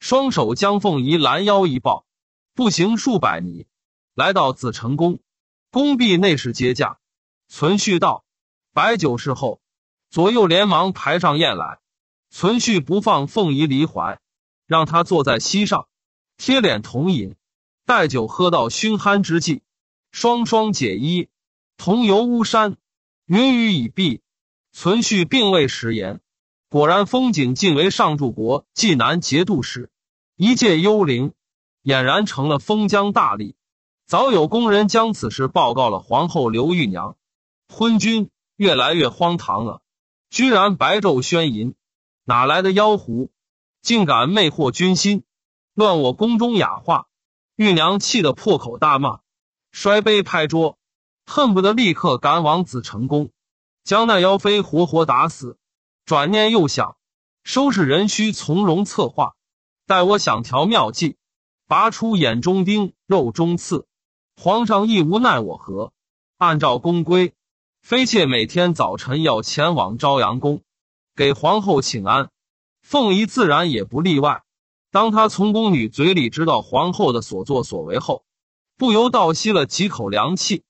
双手将凤仪拦腰一抱，步行数百里，来到紫宸宫。宫壁内侍接驾。存续道：“摆酒事后，左右连忙排上宴来。”存续不放凤仪离怀，让他坐在膝上。贴脸同饮，待酒喝到醺酣之际，双双解衣，同游巫山。云雨已毕，存续并未食言。果然，风景尽为上柱国、济南节度使一介幽灵，俨然成了封疆大吏。早有宫人将此事报告了皇后刘玉娘。昏君越来越荒唐了，居然白昼宣淫，哪来的妖狐，竟敢魅惑军心？乱我宫中雅化。玉娘气得破口大骂，摔杯拍桌，恨不得立刻赶往紫宸宫，将那妖妃活活打死。转念又想，收拾人需从容策划，待我想条妙计，拔出眼中钉、肉中刺，皇上亦无奈我何。按照宫规，妃妾每天早晨要前往朝阳宫，给皇后请安，凤仪自然也不例外。当他从宫女嘴里知道皇后的所作所为后，不由倒吸了几口凉气，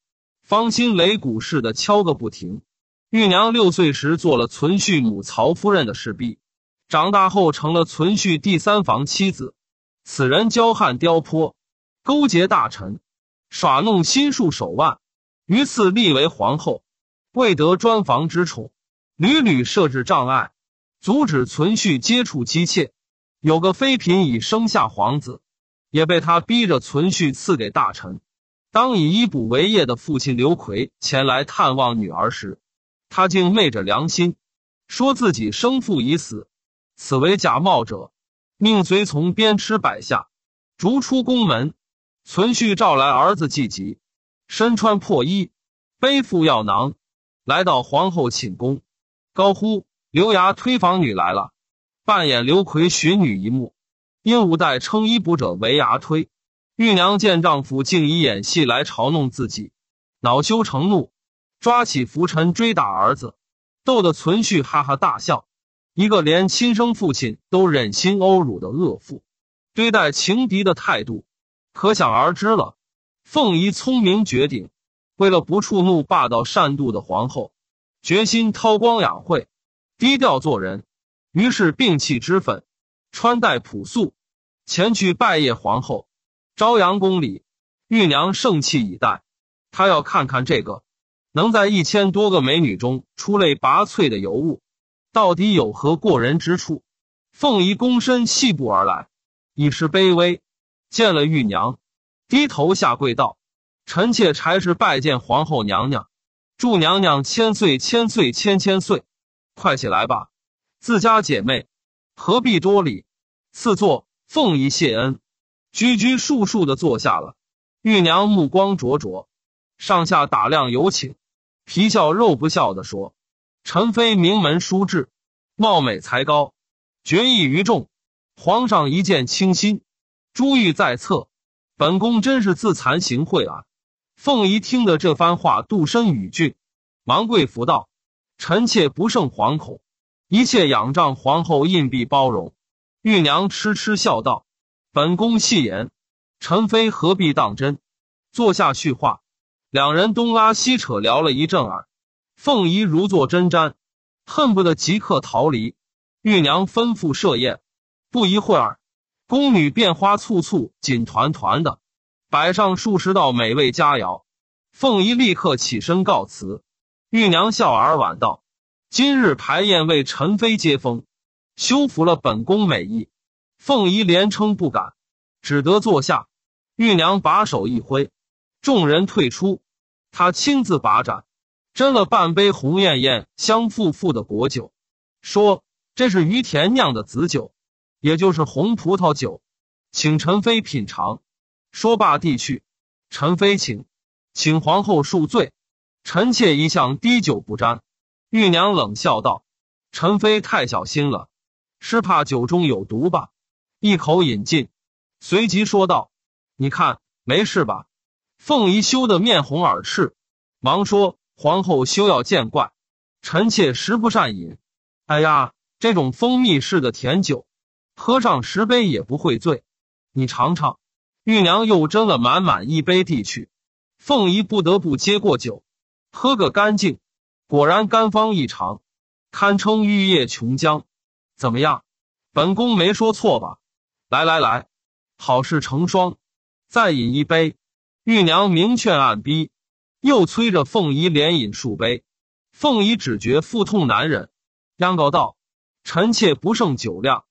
芳心擂鼓似的敲个不停。玉娘六岁时做了存续母曹夫人的侍婢，长大后成了存续第三房妻子。此人骄悍刁泼，勾结大臣，耍弄心术手腕，于次立为皇后，未得专房之宠，屡屡设置障碍，阻止存续接触姬妾。有个妃嫔已生下皇子，也被他逼着存续赐给大臣。当以衣补为业的父亲刘奎前来探望女儿时，他竟昧着良心说自己生父已死，此为假冒者，命随从鞭笞百下，逐出宫门。存续召来儿子季吉，身穿破衣，背负药囊，来到皇后寝宫，高呼：“刘牙推房女来了。”扮演刘奎寻女一幕，因鹉带称衣补者为牙推。玉娘见丈夫竟以演戏来嘲弄自己，恼羞成怒，抓起拂尘追打儿子，逗得存续哈哈大笑。一个连亲生父亲都忍心殴辱的恶妇，对待情敌的态度，可想而知了。凤仪聪明绝顶，为了不触怒霸道善妒的皇后，决心韬光养晦，低调做人。于是摒弃脂粉，穿戴朴素，前去拜谒皇后。朝阳宫里，玉娘盛气以待，她要看看这个能在一千多个美女中出类拔萃的尤物，到底有何过人之处。凤仪躬身细步而来，已是卑微。见了玉娘，低头下跪道：“臣妾柴氏拜见皇后娘娘，祝娘娘千岁千岁千千岁！快起来吧。”自家姐妹，何必多礼？赐座凤仪谢恩，拘拘束束的坐下了。玉娘目光灼灼，上下打量，有请。皮笑肉不笑的说：“陈妃名门淑质，貌美才高，绝异于众。皇上一见倾心，珠玉在侧，本宫真是自惭形秽啊。”凤仪听得这番话，杜身语俊，忙跪伏道：“臣妾不胜惶恐。”一切仰仗皇后印壁包容，玉娘痴痴笑道：“本宫戏言，陈妃何必当真？”坐下叙话，两人东拉西扯聊了一阵儿。凤仪如坐针毡，恨不得即刻逃离。玉娘吩咐设宴，不一会儿，宫女便花簇簇、锦团团的摆上数十道美味佳肴。凤仪立刻起身告辞，玉娘笑而婉道。今日排宴为陈妃接风，修服了本宫美意，凤仪连称不敢，只得坐下。玉娘把手一挥，众人退出。她亲自把盏，斟了半杯红艳艳、香馥馥的果酒，说：“这是于田酿的紫酒，也就是红葡萄酒，请陈妃品尝。”说罢递去。陈妃请，请皇后恕罪，臣妾一向滴酒不沾。玉娘冷笑道：“陈妃太小心了，是怕酒中有毒吧？一口饮尽，随即说道：‘你看没事吧？’凤仪羞得面红耳赤，忙说：‘皇后休要见怪，臣妾食不善饮。’哎呀，这种蜂蜜似的甜酒，喝上十杯也不会醉。你尝尝。”玉娘又斟了满满一杯递去，凤仪不得不接过酒，喝个干净。果然干方异常，堪称玉液琼浆。怎么样？本宫没说错吧？来来来，好事成双，再饮一杯。玉娘明劝暗逼，又催着凤仪连饮数杯。凤仪只觉腹痛难忍，央告道：“臣妾不胜酒量，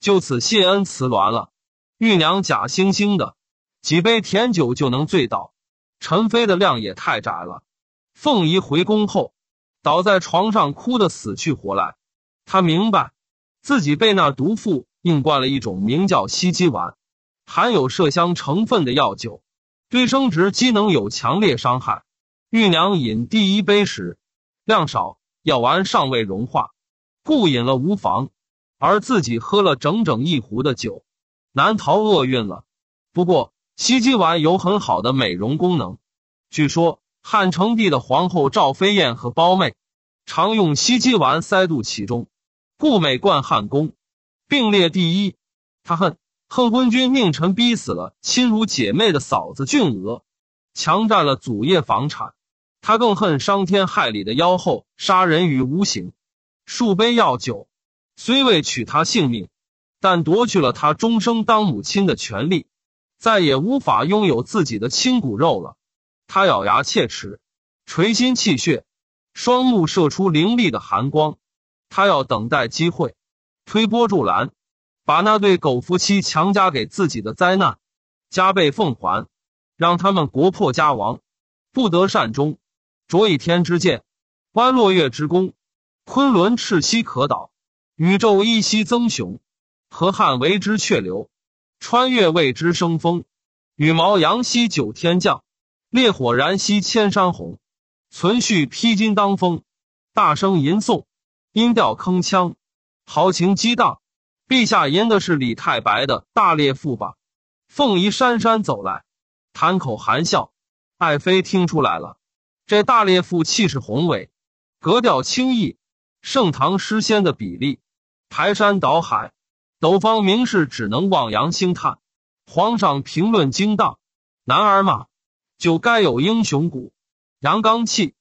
就此谢恩辞銮了。”玉娘假惺惺的，几杯甜酒就能醉倒，陈妃的量也太窄了。凤仪回宫后。倒在床上哭得死去活来，他明白自己被那毒妇硬灌了一种名叫西鸡丸、含有麝香成分的药酒，对生殖机能有强烈伤害。玉娘饮第一杯时量少，药丸尚未融化，故饮了无妨；而自己喝了整整一壶的酒，难逃厄运了。不过西鸡丸有很好的美容功能，据说。汉成帝的皇后赵飞燕和胞妹，常用吸积丸塞肚脐中，故美冠汉宫，并列第一。她恨恨昏君命臣逼死了亲如姐妹的嫂子俊娥，强占了祖业房产。她更恨伤天害理的妖后杀人于无形，数杯药酒虽未取她性命，但夺去了她终生当母亲的权利，再也无法拥有自己的亲骨肉了。他咬牙切齿，垂心泣血，双目射出凌厉的寒光。他要等待机会，推波助澜，把那对狗夫妻强加给自己的灾难加倍奉还，让他们国破家亡，不得善终。着一天之剑，弯落月之弓，昆仑赤溪可倒，宇宙一息增雄。河汉为之却流，穿越为之生风，羽毛扬兮九天降。烈火燃兮千山红，存续披金当风。大声吟诵，音调铿锵，豪情激荡。陛下吟的是李太白的《大列赋》吧？凤仪姗姗走来，谈口含笑。爱妃听出来了，这《大列赋》气势宏伟，格调清逸，盛唐诗仙的比例，排山倒海，斗方名士只能望洋兴叹。皇上评论惊荡，男儿嘛。就该有英雄骨，阳刚气。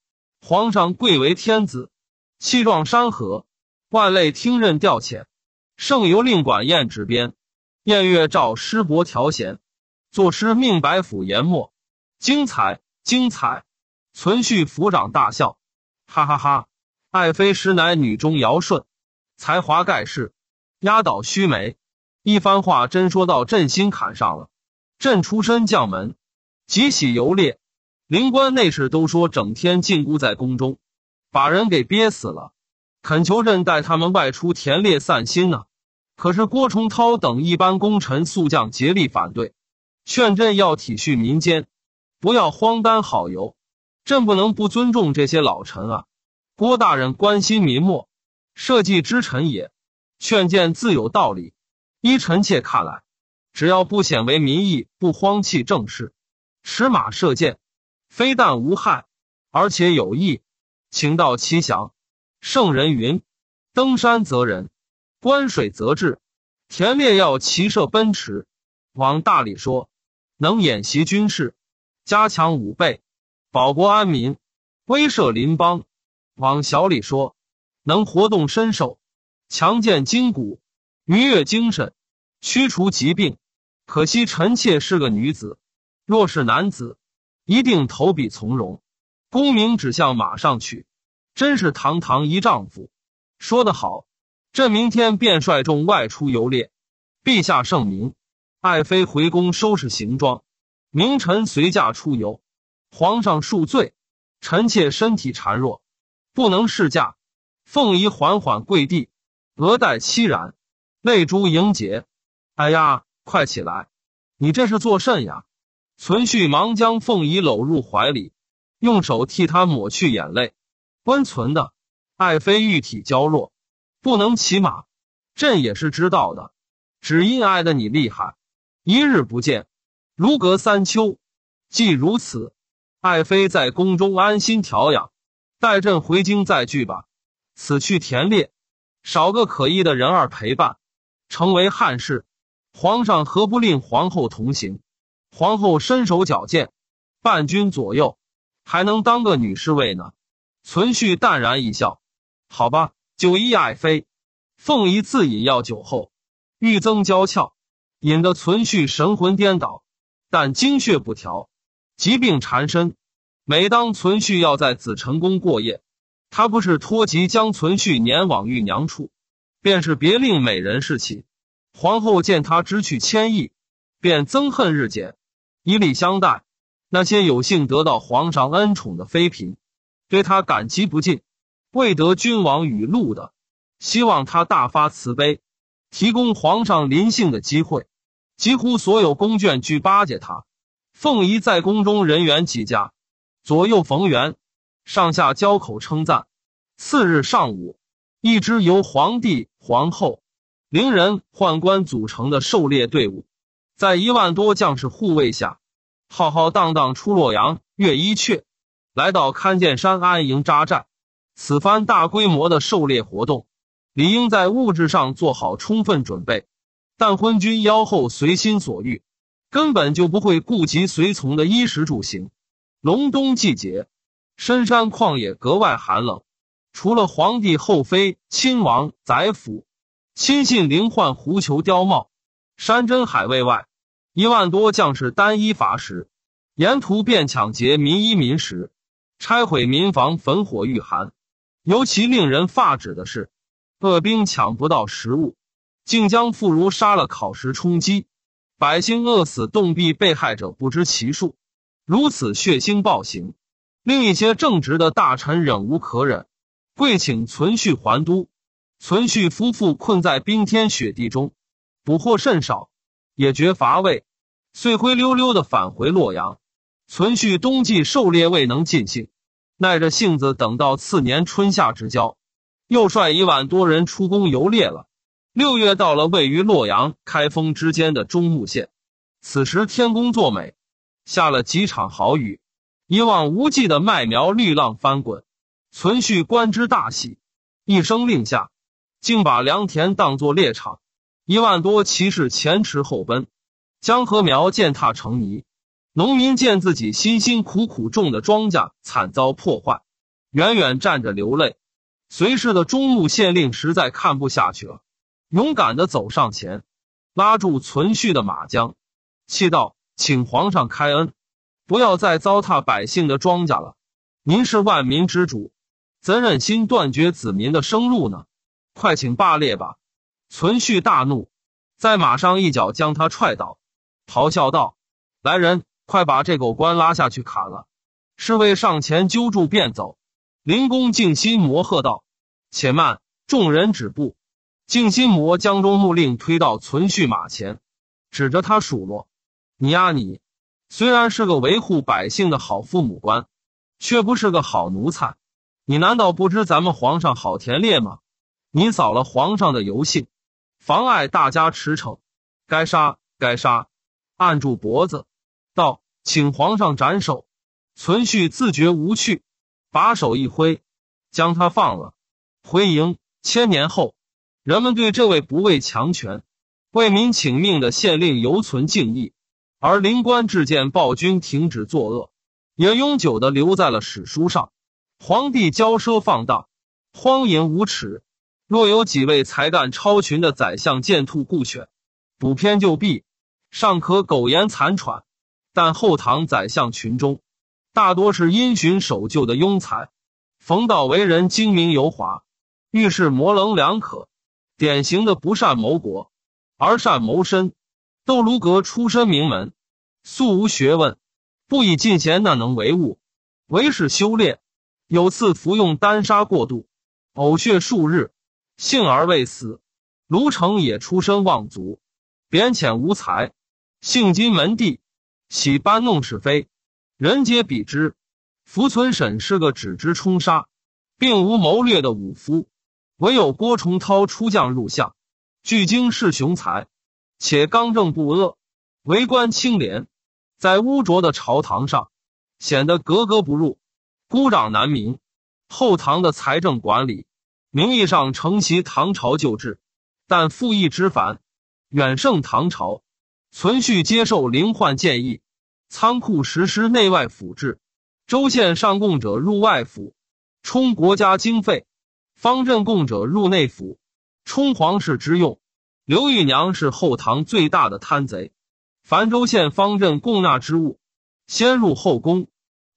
皇上贵为天子，气壮山河，万类听任调遣。圣由令管宴执鞭，宴月照师伯调弦，作诗命白府研墨。精彩，精彩！存续抚掌大笑，哈哈哈！爱妃实乃女中尧舜，才华盖世，压倒须眉。一番话真说到朕心坎上了。朕出身将门。几起游猎，灵官内侍都说整天禁锢在宫中，把人给憋死了，恳求朕带他们外出田猎散心呢。可是郭崇韬等一般功臣宿将竭力反对，劝朕要体恤民间，不要荒耽好游。朕不能不尊重这些老臣啊。郭大人关心民莫，社稷之臣也，劝谏自有道理。依臣妾看来，只要不显为民意，不荒弃政事。驰马射箭，非但无害，而且有益。请到其详。圣人云：“登山则人，观水则智。”田猎要骑射奔驰。往大里说，能演习军事，加强武备，保国安民，威慑邻邦；往小里说，能活动身手，强健筋骨，愉悦精神，驱除疾病。可惜臣妾是个女子。若是男子，一定投笔从戎，功名只向马上取，真是堂堂一丈夫。说得好，朕明天便率众外出游猎。陛下圣明，爱妃回宫收拾行装，明晨随驾出游。皇上恕罪，臣妾身体孱弱，不能侍驾。凤仪缓缓跪地，额带凄然，泪珠盈睫。哎呀，快起来，你这是作甚呀？存续忙将凤仪搂入怀里，用手替她抹去眼泪，温存的。爱妃玉体娇弱，不能骑马，朕也是知道的。只因爱的你厉害，一日不见，如隔三秋。既如此，爱妃在宫中安心调养，待朕回京再聚吧。此去田猎，少个可依的人儿陪伴，成为汉室皇上何不令皇后同行？皇后身手矫健，伴君左右，还能当个女侍卫呢。存续淡然一笑，好吧，九一爱妃。凤仪自饮药酒后，欲增娇俏，引得存续神魂颠倒。但精血不调，疾病缠身。每当存续要在紫宸宫过夜，她不是托疾将存续撵往玉娘处，便是别令美人侍寝。皇后见她知趣千意，便憎恨日减。以礼相待，那些有幸得到皇上恩宠的妃嫔，对他感激不尽；未得君王雨露的，希望他大发慈悲，提供皇上临幸的机会。几乎所有宫眷俱巴结他，凤仪在宫中人缘极佳，左右逢源，上下交口称赞。次日上午，一支由皇帝、皇后、伶人、宦官组成的狩猎队伍。在一万多将士护卫下，浩浩荡荡出洛阳，越伊阙，来到堪剑山安营扎寨。此番大规模的狩猎活动，理应在物质上做好充分准备，但昏君妖后随心所欲，根本就不会顾及随从的衣食住行。隆冬季节，深山旷野格外寒冷，除了皇帝后妃、亲王、宰辅、亲信灵幻狐裘貂帽、山珍海味外，一万多将士单衣伐食，沿途便抢劫民衣民食，拆毁民房，焚火御寒。尤其令人发指的是，饿兵抢不到食物，竟将妇孺杀了烤食充饥。百姓饿死冻毙，被害者不知其数。如此血腥暴行，令一些正直的大臣忍无可忍，跪请存续还都。存续夫妇困在冰天雪地中，捕获甚少。也觉乏味，遂灰溜溜的返回洛阳。存续冬季狩猎未能尽兴，耐着性子等到次年春夏之交，又率一万多人出宫游猎了。六月到了，位于洛阳开封之间的中牟县，此时天公作美，下了几场好雨，一望无际的麦苗绿浪翻滚，存续观之大喜，一声令下，竟把良田当作猎场。一万多骑士前驰后奔，将禾苗践踏成泥。农民见自己辛辛苦苦种的庄稼惨遭破坏，远远站着流泪。随侍的中路县令实在看不下去了，勇敢的走上前，拉住存续的马缰，气道：“请皇上开恩，不要再糟蹋百姓的庄稼了。您是万民之主，怎忍心断绝子民的生路呢？快请罢列吧。”存续大怒，在马上一脚将他踹倒，咆哮道：“来人，快把这狗官拉下去砍了！”侍卫上前揪住便走。灵公静心魔喝道：“且慢，众人止步！”静心魔将中木令推到存续马前，指着他数落：“你呀你，虽然是个维护百姓的好父母官，却不是个好奴才。你难道不知咱们皇上好田猎吗？你扫了皇上的油性。”妨碍大家驰骋，该杀该杀！按住脖子，道：“请皇上斩首。”存续自觉无趣，把手一挥，将他放了，回营。千年后，人们对这位不畏强权、为民请命的县令犹存敬意，而灵官至见暴君停止作恶，也永久的留在了史书上。皇帝骄奢放荡，荒淫无耻。若有几位才干超群的宰相见兔顾犬，补偏就毙，尚可苟延残喘；但后唐宰相群中，大多是因循守旧的庸才。冯道为人精明油滑，遇事模棱两可，典型的不善谋国而善谋身。窦卢阁出身名门，素无学问，不以进贤那能为物？唯是修炼。有次服用丹砂过度，呕血数日。幸而未死。卢成也出身望族，贬遣无才，性金门第，喜搬弄是非，人皆鄙之。福存审是个只知冲杀，并无谋略的武夫，唯有郭崇韬出将入相，巨精是雄才，且刚正不阿，为官清廉，在污浊的朝堂上显得格格不入，孤掌难鸣。后唐的财政管理。名义上承袭唐朝旧制，但赋役之繁远胜唐朝。存续接受灵焕建议，仓库实施内外府制：州县上供者入外府，充国家经费；方镇供者入内府，充皇室之用。刘玉娘是后唐最大的贪贼，凡州县方镇供纳之物，先入后宫，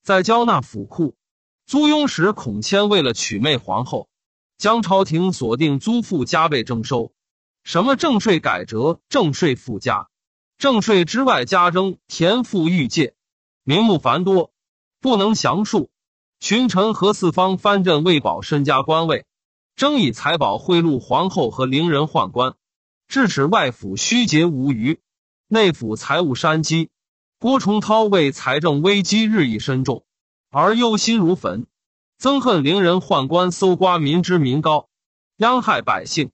再交纳府库。租庸时，孔谦为了娶媚皇后。将朝廷锁定租赋加倍征收，什么正税改折、正税附加、正税之外加征田赋、欲界，名目繁多，不能详述。群臣和四方藩镇为保身家官位，争以财宝贿赂皇后和伶人宦官，致使外府虚节无余，内府财务山积。郭崇韬为财政危机日益深重而忧心如焚。憎恨灵人宦官搜刮民脂民膏，殃害百姓，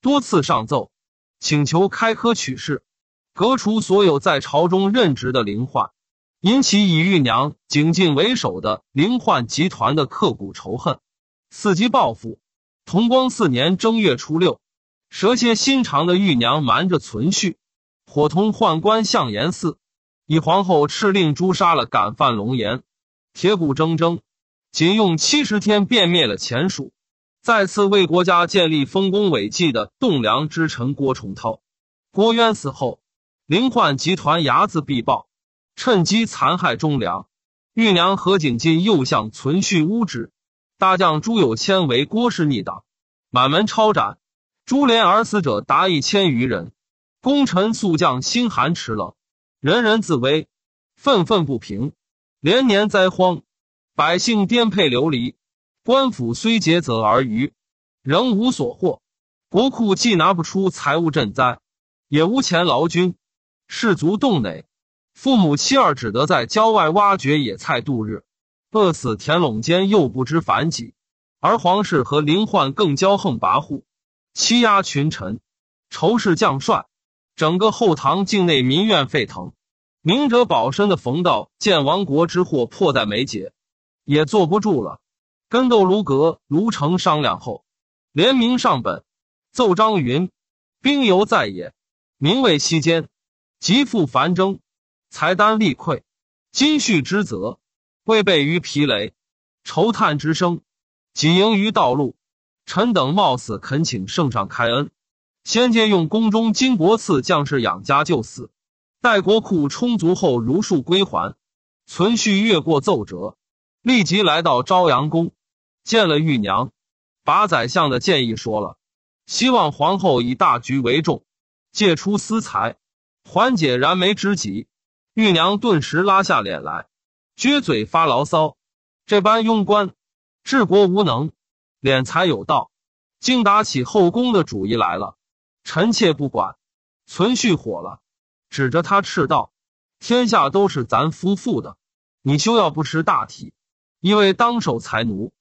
多次上奏，请求开科取士，革除所有在朝中任职的灵宦，引起以玉娘景进为首的灵宦集团的刻骨仇恨，伺机报复。同光四年正月初六，蛇蝎心肠的玉娘瞒着存续，伙同宦官向延嗣，以皇后敕令诛杀了敢犯龙颜、铁骨铮铮。仅用七十天便灭了前蜀，再次为国家建立丰功伟绩的栋梁之臣郭崇韬、郭渊死后，灵焕集团睚眦必报，趁机残害忠良。玉娘何景进又向存续污之，大将朱友谦为郭氏逆党，满门抄斩，株连而死者达一千余人。功臣宿将心寒齿冷，人人自危，愤愤不平，连年灾荒。百姓颠沛流离，官府虽竭泽而渔，仍无所获；国库既拿不出财物赈灾，也无钱劳军，士卒冻馁，父母妻儿只得在郊外挖掘野菜度日，饿死田垄间又不知反己。而皇室和灵焕更骄横跋扈，欺压群臣，仇视将帅，整个后唐境内民怨沸腾。明哲保身的冯道见亡国之祸迫在眉睫。也坐不住了，跟窦卢阁卢成商量后，联名上本，奏章云兵犹在也，民卫息间，极富繁征，财单力匮，金蓄之责，未备于疲累，愁叹之声，几盈于道路。臣等冒死恳请圣上开恩，先借用宫中金国赐将士养家救死，待国库充足后如数归还，存续越过奏折。立即来到朝阳宫，见了玉娘，把宰相的建议说了，希望皇后以大局为重，借出私财，缓解燃眉之急。玉娘顿时拉下脸来，撅嘴发牢骚：“这般庸官，治国无能，敛财有道，竟打起后宫的主意来了！臣妾不管，存续火了，指着他斥道：‘天下都是咱夫妇的，你休要不识大体。’因为当守财奴，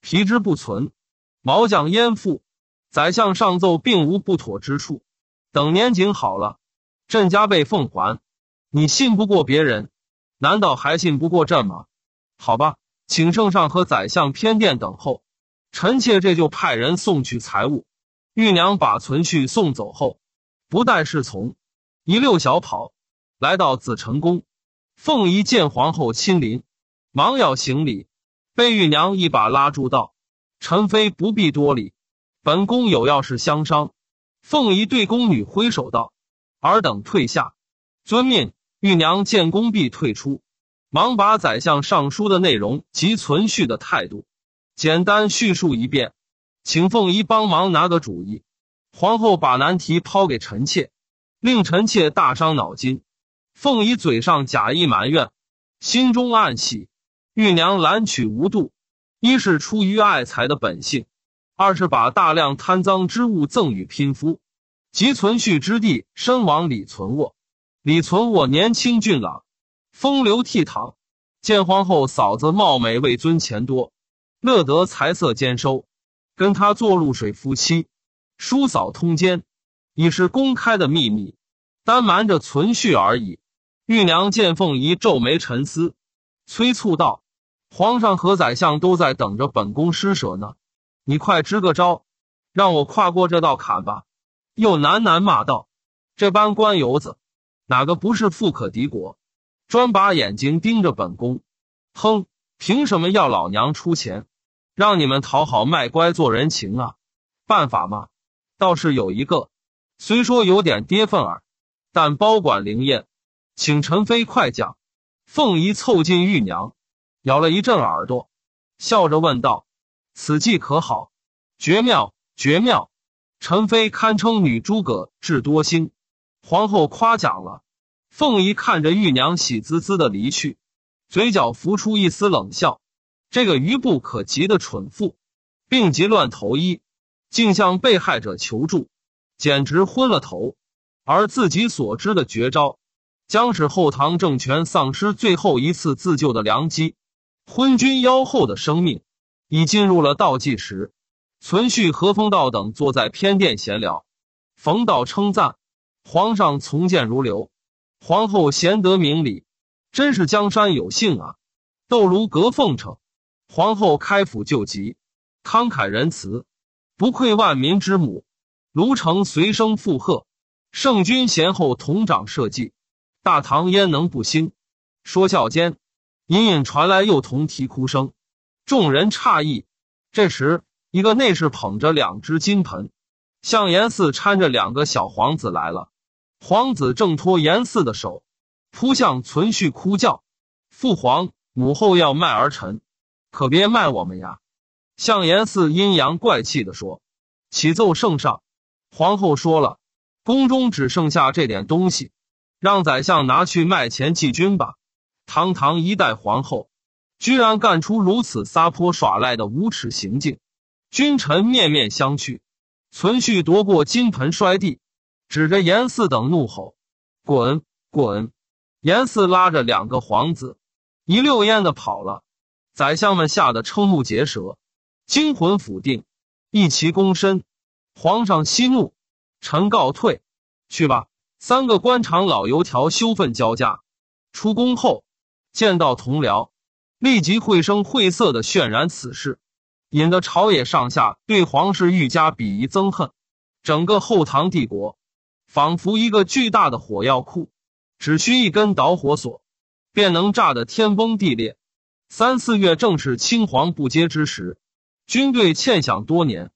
皮之不存，毛将焉附？宰相上奏并无不妥之处，等年景好了，朕加倍奉还。你信不过别人，难道还信不过朕吗？好吧，请圣上和宰相偏殿等候，臣妾这就派人送去财物。玉娘把存续送走后，不待侍从，一溜小跑来到紫宸宫。凤仪见皇后亲临，忙要行礼。贝玉娘一把拉住道：“陈妃不必多礼，本宫有要事相商。”凤仪对宫女挥手道：“尔等退下。”遵命。玉娘见宫婢退出，忙把宰相上书的内容及存续的态度简单叙述一遍，请凤仪帮忙拿个主意。皇后把难题抛给臣妾，令臣妾大伤脑筋。凤仪嘴上假意埋怨，心中暗喜。玉娘滥取无度，一是出于爱财的本性，二是把大量贪赃之物赠与贫夫，及存续之地身亡李存渥。李存渥年轻俊朗，风流倜傥，见皇后嫂子貌美位尊钱多，乐得财色兼收，跟他做露水夫妻。叔嫂通奸已是公开的秘密，单瞒着存续而已。玉娘见凤仪皱眉沉思，催促道。皇上和宰相都在等着本宫施舍呢，你快支个招，让我跨过这道坎吧！又喃喃骂道：“这般官油子，哪个不是富可敌国，专把眼睛盯着本宫？哼，凭什么要老娘出钱，让你们讨好卖乖做人情啊？办法嘛，倒是有一个，虽说有点跌份儿，但包管灵验，请陈妃快讲。”凤仪凑近玉娘。咬了一阵耳朵，笑着问道：“此计可好？绝妙，绝妙！陈妃堪称女诸葛，智多星。皇后夸奖了。”凤仪看着玉娘喜滋滋的离去，嘴角浮出一丝冷笑：“这个愚不可及的蠢妇，病急乱投医，竟向被害者求助，简直昏了头。而自己所知的绝招，将使后唐政权丧失最后一次自救的良机。”昏君妖后的生命已进入了倒计时。存续和风道等坐在偏殿闲聊，冯道称赞皇上从谏如流，皇后贤德明理，真是江山有幸啊！窦如阁奉承皇后开府救急，慷慨仁慈，不愧万民之母。卢城随声附和，圣君贤后同掌社稷，大唐焉能不兴？说笑间。隐隐传来幼童啼哭声，众人诧异。这时，一个内侍捧着两只金盆，向延寺搀着两个小皇子来了。皇子挣脱延寺的手，扑向存续，哭叫：“父皇、母后要卖儿臣，可别卖我们呀！”向延寺阴阳怪气地说：“启奏圣上，皇后说了，宫中只剩下这点东西，让宰相拿去卖钱祭军吧。”堂堂一代皇后，居然干出如此撒泼耍赖的无耻行径！君臣面面相觑，存续夺过金盆摔地，指着严嗣等怒吼：“滚！滚！”严嗣拉着两个皇子，一溜烟的跑了。宰相们吓得瞠目结舌，惊魂甫定，一齐躬身：“皇上息怒，臣告退。”去吧！三个官场老油条羞愤交加，出宫后。见到同僚，立即绘声绘色的渲染此事，引得朝野上下对皇室愈加鄙夷憎恨。整个后唐帝国仿佛一个巨大的火药库，只需一根导火索，便能炸得天崩地裂。三四月正是青黄不接之时，军队欠饷多年，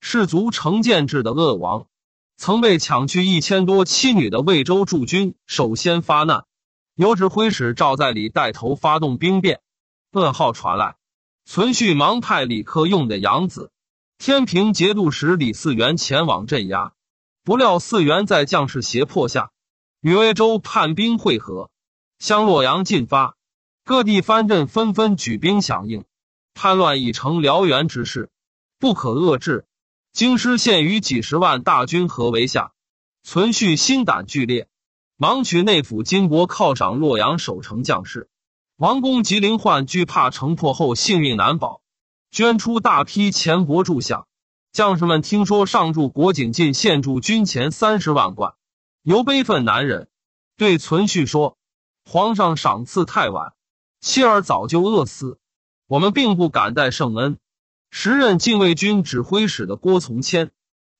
士卒成建制的恶王曾被抢去一千多妻女的魏州驻军首先发难。由指挥使赵在礼带头发动兵变，噩耗传来，存续忙派李克用的养子、天平节度使李嗣源前往镇压。不料嗣源在将士胁迫下，与魏州叛兵会合，向洛阳进发。各地藩镇纷纷举兵响应，叛乱已成燎原之势，不可遏制。京师陷于几十万大军合围下，存续心胆俱裂。忙取内府金帛犒赏洛阳守城将士。王公吉灵焕惧怕城破后性命难保，捐出大批钱帛助饷。将士们听说上柱国景进献助军钱三十万贯，由悲愤难忍，对存续说：“皇上赏赐太晚，妻儿早就饿死，我们并不敢待圣恩。”时任禁卫军指挥使的郭从谦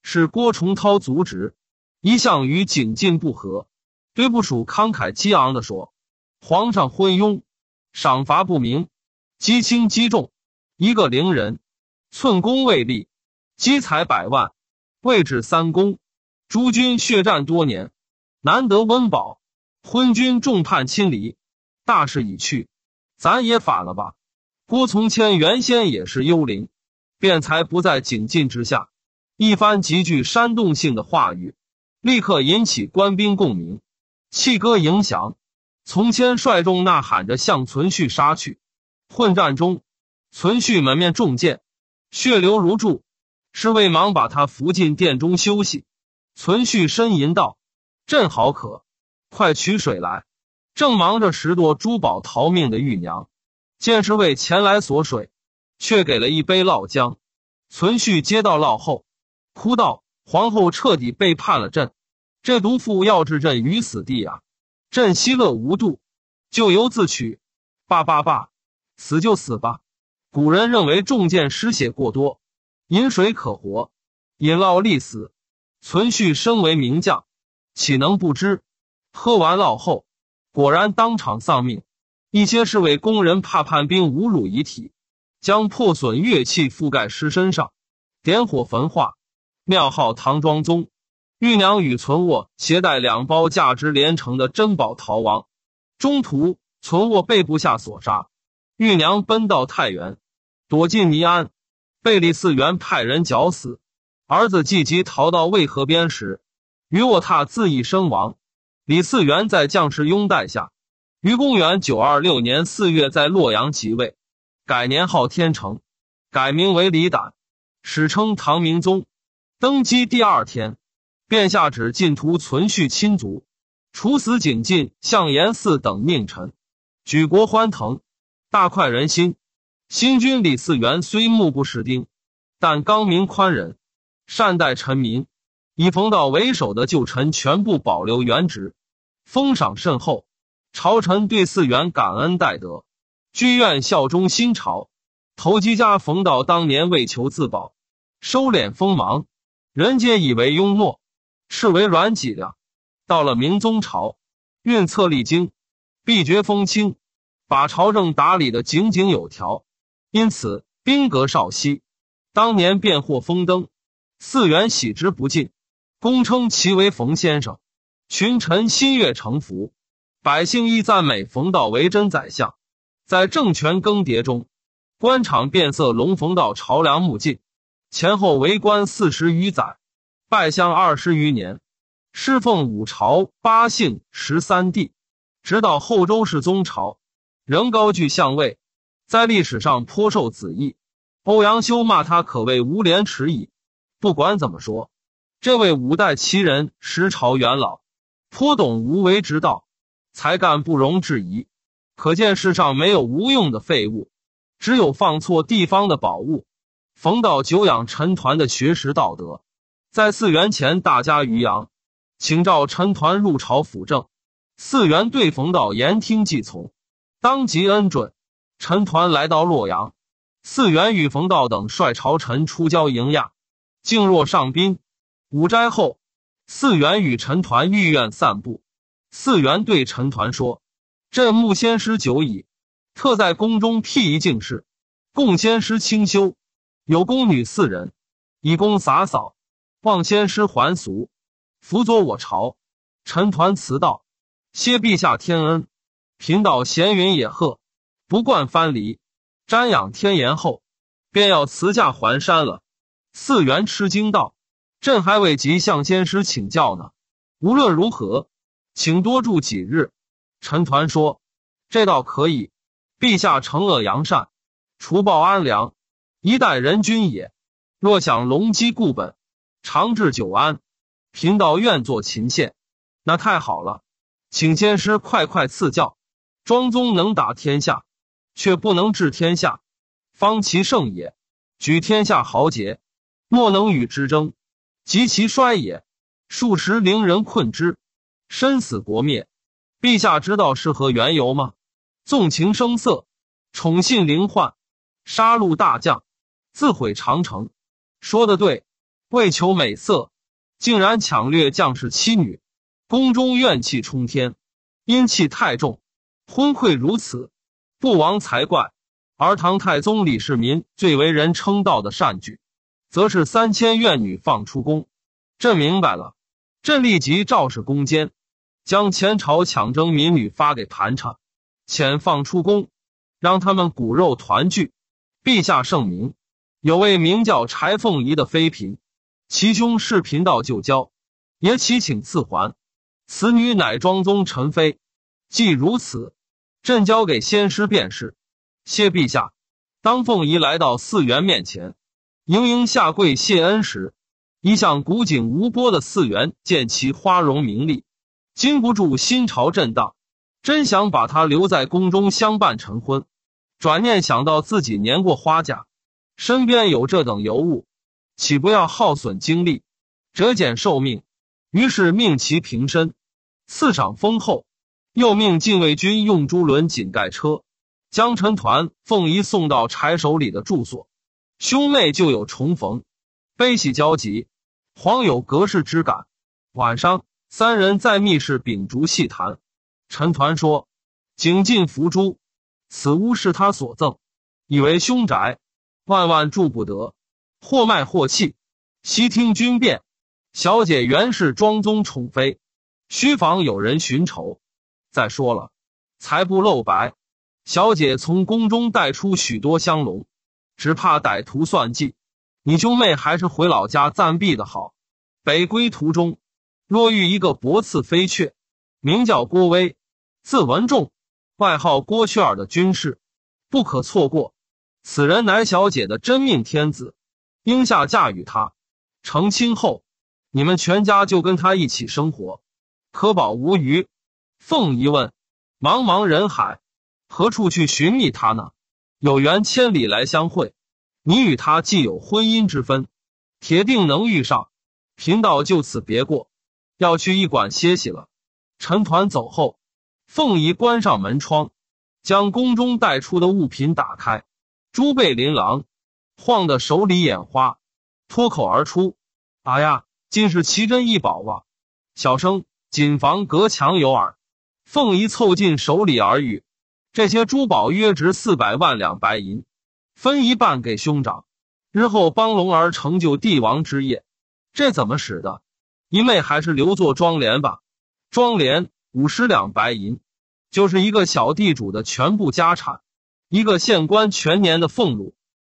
是郭崇韬族侄，一向与景进不和。崔不属慷慨激昂的说：“皇上昏庸，赏罚不明，激轻激重，一个伶人，寸功未立，积财百万，位至三公，诸军血战多年，难得温饱，昏君众叛亲离，大势已去，咱也反了吧。”郭从谦原先也是幽灵，便才不在警禁之下，一番极具煽动性的话语，立刻引起官兵共鸣。气歌影响，从谦率众呐喊着向存续杀去。混战中，存续门面中箭，血流如注。侍卫忙把他扶进殿中休息。存续呻吟道：“朕好渴，快取水来！”正忙着拾掇珠宝逃命的玉娘，见侍卫前来索水，却给了一杯酪浆。存续接到酪后，哭道：“皇后彻底背叛了朕。”这毒妇要置朕于死地啊！朕息乐无度，咎由自取。罢罢罢，死就死吧。古人认为重箭失血过多，饮水可活，饮酪立死。存续身为名将，岂能不知？喝完酪后，果然当场丧命。一些侍卫工人怕叛兵侮辱遗体，将破损乐器覆盖尸身上，点火焚化。庙号唐庄宗。玉娘与存渥携带两包价值连城的珍宝逃亡，中途存渥被部下所杀，玉娘奔到太原，躲进尼庵，被李嗣源派人绞死。儿子继吉逃到渭河边时，于卧榻自缢身亡。李嗣源在将士拥戴下，于公元九二六年四月在洛阳即位，改年号天成，改名为李胆，史称唐明宗。登基第二天。便下旨禁图存续亲族，处死谨进、向延嗣等佞臣，举国欢腾，大快人心。新君李嗣源虽目不识丁，但刚明宽仁，善待臣民。以冯道为首的旧臣全部保留原职，封赏甚厚。朝臣对嗣源感恩戴德，居愿效忠新朝。投机家冯道当年为求自保，收敛锋芒，人皆以为庸懦。是为阮脊梁。到了明宗朝，运策历精，必绝风清，把朝政打理的井井有条，因此兵革少息。当年便获封登，四元喜之不尽，公称其为冯先生。群臣心悦诚服，百姓亦赞美冯道为真宰相。在政权更迭中，官场变色，龙逢道朝梁暮晋，前后为官四十余载。拜相二十余年，侍奉五朝八姓十三帝，直到后周世宗朝，仍高居相位，在历史上颇受子意。欧阳修骂他可谓无廉耻矣。不管怎么说，这位五代奇人十朝元老，颇懂无为之道，才干不容置疑。可见世上没有无用的废物，只有放错地方的宝物。冯道久仰陈抟的学识道德。在四元前，大家于阳，请召陈抟入朝辅政。四元对冯道言听计从，当即恩准。陈抟来到洛阳，四元与冯道等率朝臣出郊迎亚，敬若上宾。午斋后，四元与陈抟御苑散步。四元对陈抟说：“朕慕仙师久矣，特在宫中辟一净室，供仙师清修，有宫女四人，以供洒扫。”望仙师还俗，辅佐我朝。陈抟辞道：“谢陛下天恩，贫道闲云野鹤，不惯藩篱，瞻仰天颜后，便要辞驾还山了。”四元吃惊道：“朕还未及向仙师请教呢，无论如何，请多住几日。”陈抟说：“这倒可以，陛下惩恶扬善，除暴安良，一代人君也。若想隆基固本。”长治久安，贫道愿做秦线，那太好了，请先师快快赐教。庄宗能打天下，却不能治天下，方其盛也，举天下豪杰，莫能与之争；及其衰也，数十伶人困之，身死国灭。陛下知道是何缘由吗？纵情声色，宠信灵幻，杀戮大将，自毁长城。说的对。为求美色，竟然抢掠将士妻女，宫中怨气冲天，阴气太重，昏聩如此，不亡才怪。而唐太宗李世民最为人称道的善举，则是三千怨女放出宫。朕明白了，朕立即召示宫监，将前朝抢征民女发给盘查，遣放出宫，让他们骨肉团聚。陛下圣明，有位名叫柴凤仪的妃嫔。其兄是贫道旧交，也岂请赐还。此女乃庄宗陈妃，既如此，朕交给先师便是。谢陛下。当凤仪来到四元面前，盈盈下跪谢恩时，一向古井无波的四元见其花容明丽，禁不住心潮震荡，真想把她留在宫中相伴成婚。转念想到自己年过花甲，身边有这等尤物。岂不要耗损精力，折减寿命？于是命其平身，赐赏丰厚，又命禁卫军用朱轮锦盖车，将陈团奉移送到柴手里的住所。兄妹就有重逢，悲喜交集，恍有隔世之感。晚上，三人在密室秉烛细谈。陈团说：“景进扶珠，此屋是他所赠，以为凶宅，万万住不得。”或卖或弃，悉听君便。小姐原是庄宗宠妃，须防有人寻仇。再说了，财不露白。小姐从宫中带出许多香笼，只怕歹徒算计。你兄妹还是回老家暂避的好。北归途中，若遇一个博刺飞雀，名叫郭威，字文仲，外号郭雀儿的军士，不可错过。此人乃小姐的真命天子。应下嫁与他，成亲后，你们全家就跟他一起生活，可保无虞。凤仪问：“茫茫人海，何处去寻觅他呢？”有缘千里来相会，你与他既有婚姻之分，铁定能遇上。贫道就此别过，要去驿馆歇息了。陈团走后，凤仪关上门窗，将宫中带出的物品打开，朱贝琳琅。晃得手里眼花，脱口而出：“啊呀，尽是奇珍异宝哇！”小生谨防隔墙有耳。凤仪凑近手里耳语：“这些珠宝约值四百万两白银，分一半给兄长，日后帮龙儿成就帝王之业。这怎么使得？一妹还是留作妆奁吧。妆奁五十两白银，就是一个小地主的全部家产，一个县官全年的俸禄。”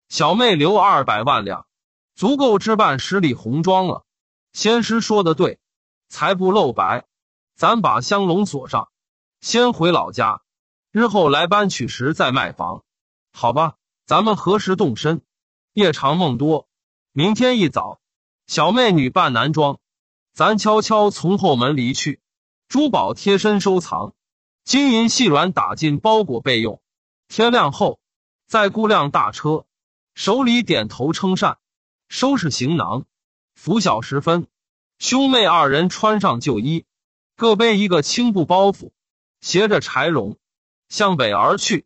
小妹留二百万两，足够置办十里红妆了。仙师说的对，财不露白。咱把香笼锁上，先回老家，日后来搬取时再卖房，好吧？咱们何时动身？夜长梦多，明天一早。小妹女扮男装，咱悄悄从后门离去，珠宝贴身收藏，金银细软打进包裹备用。天亮后再雇辆大车。手里点头称善，收拾行囊。拂晓时分，兄妹二人穿上旧衣，各背一个青布包袱，携着柴荣，向北而去。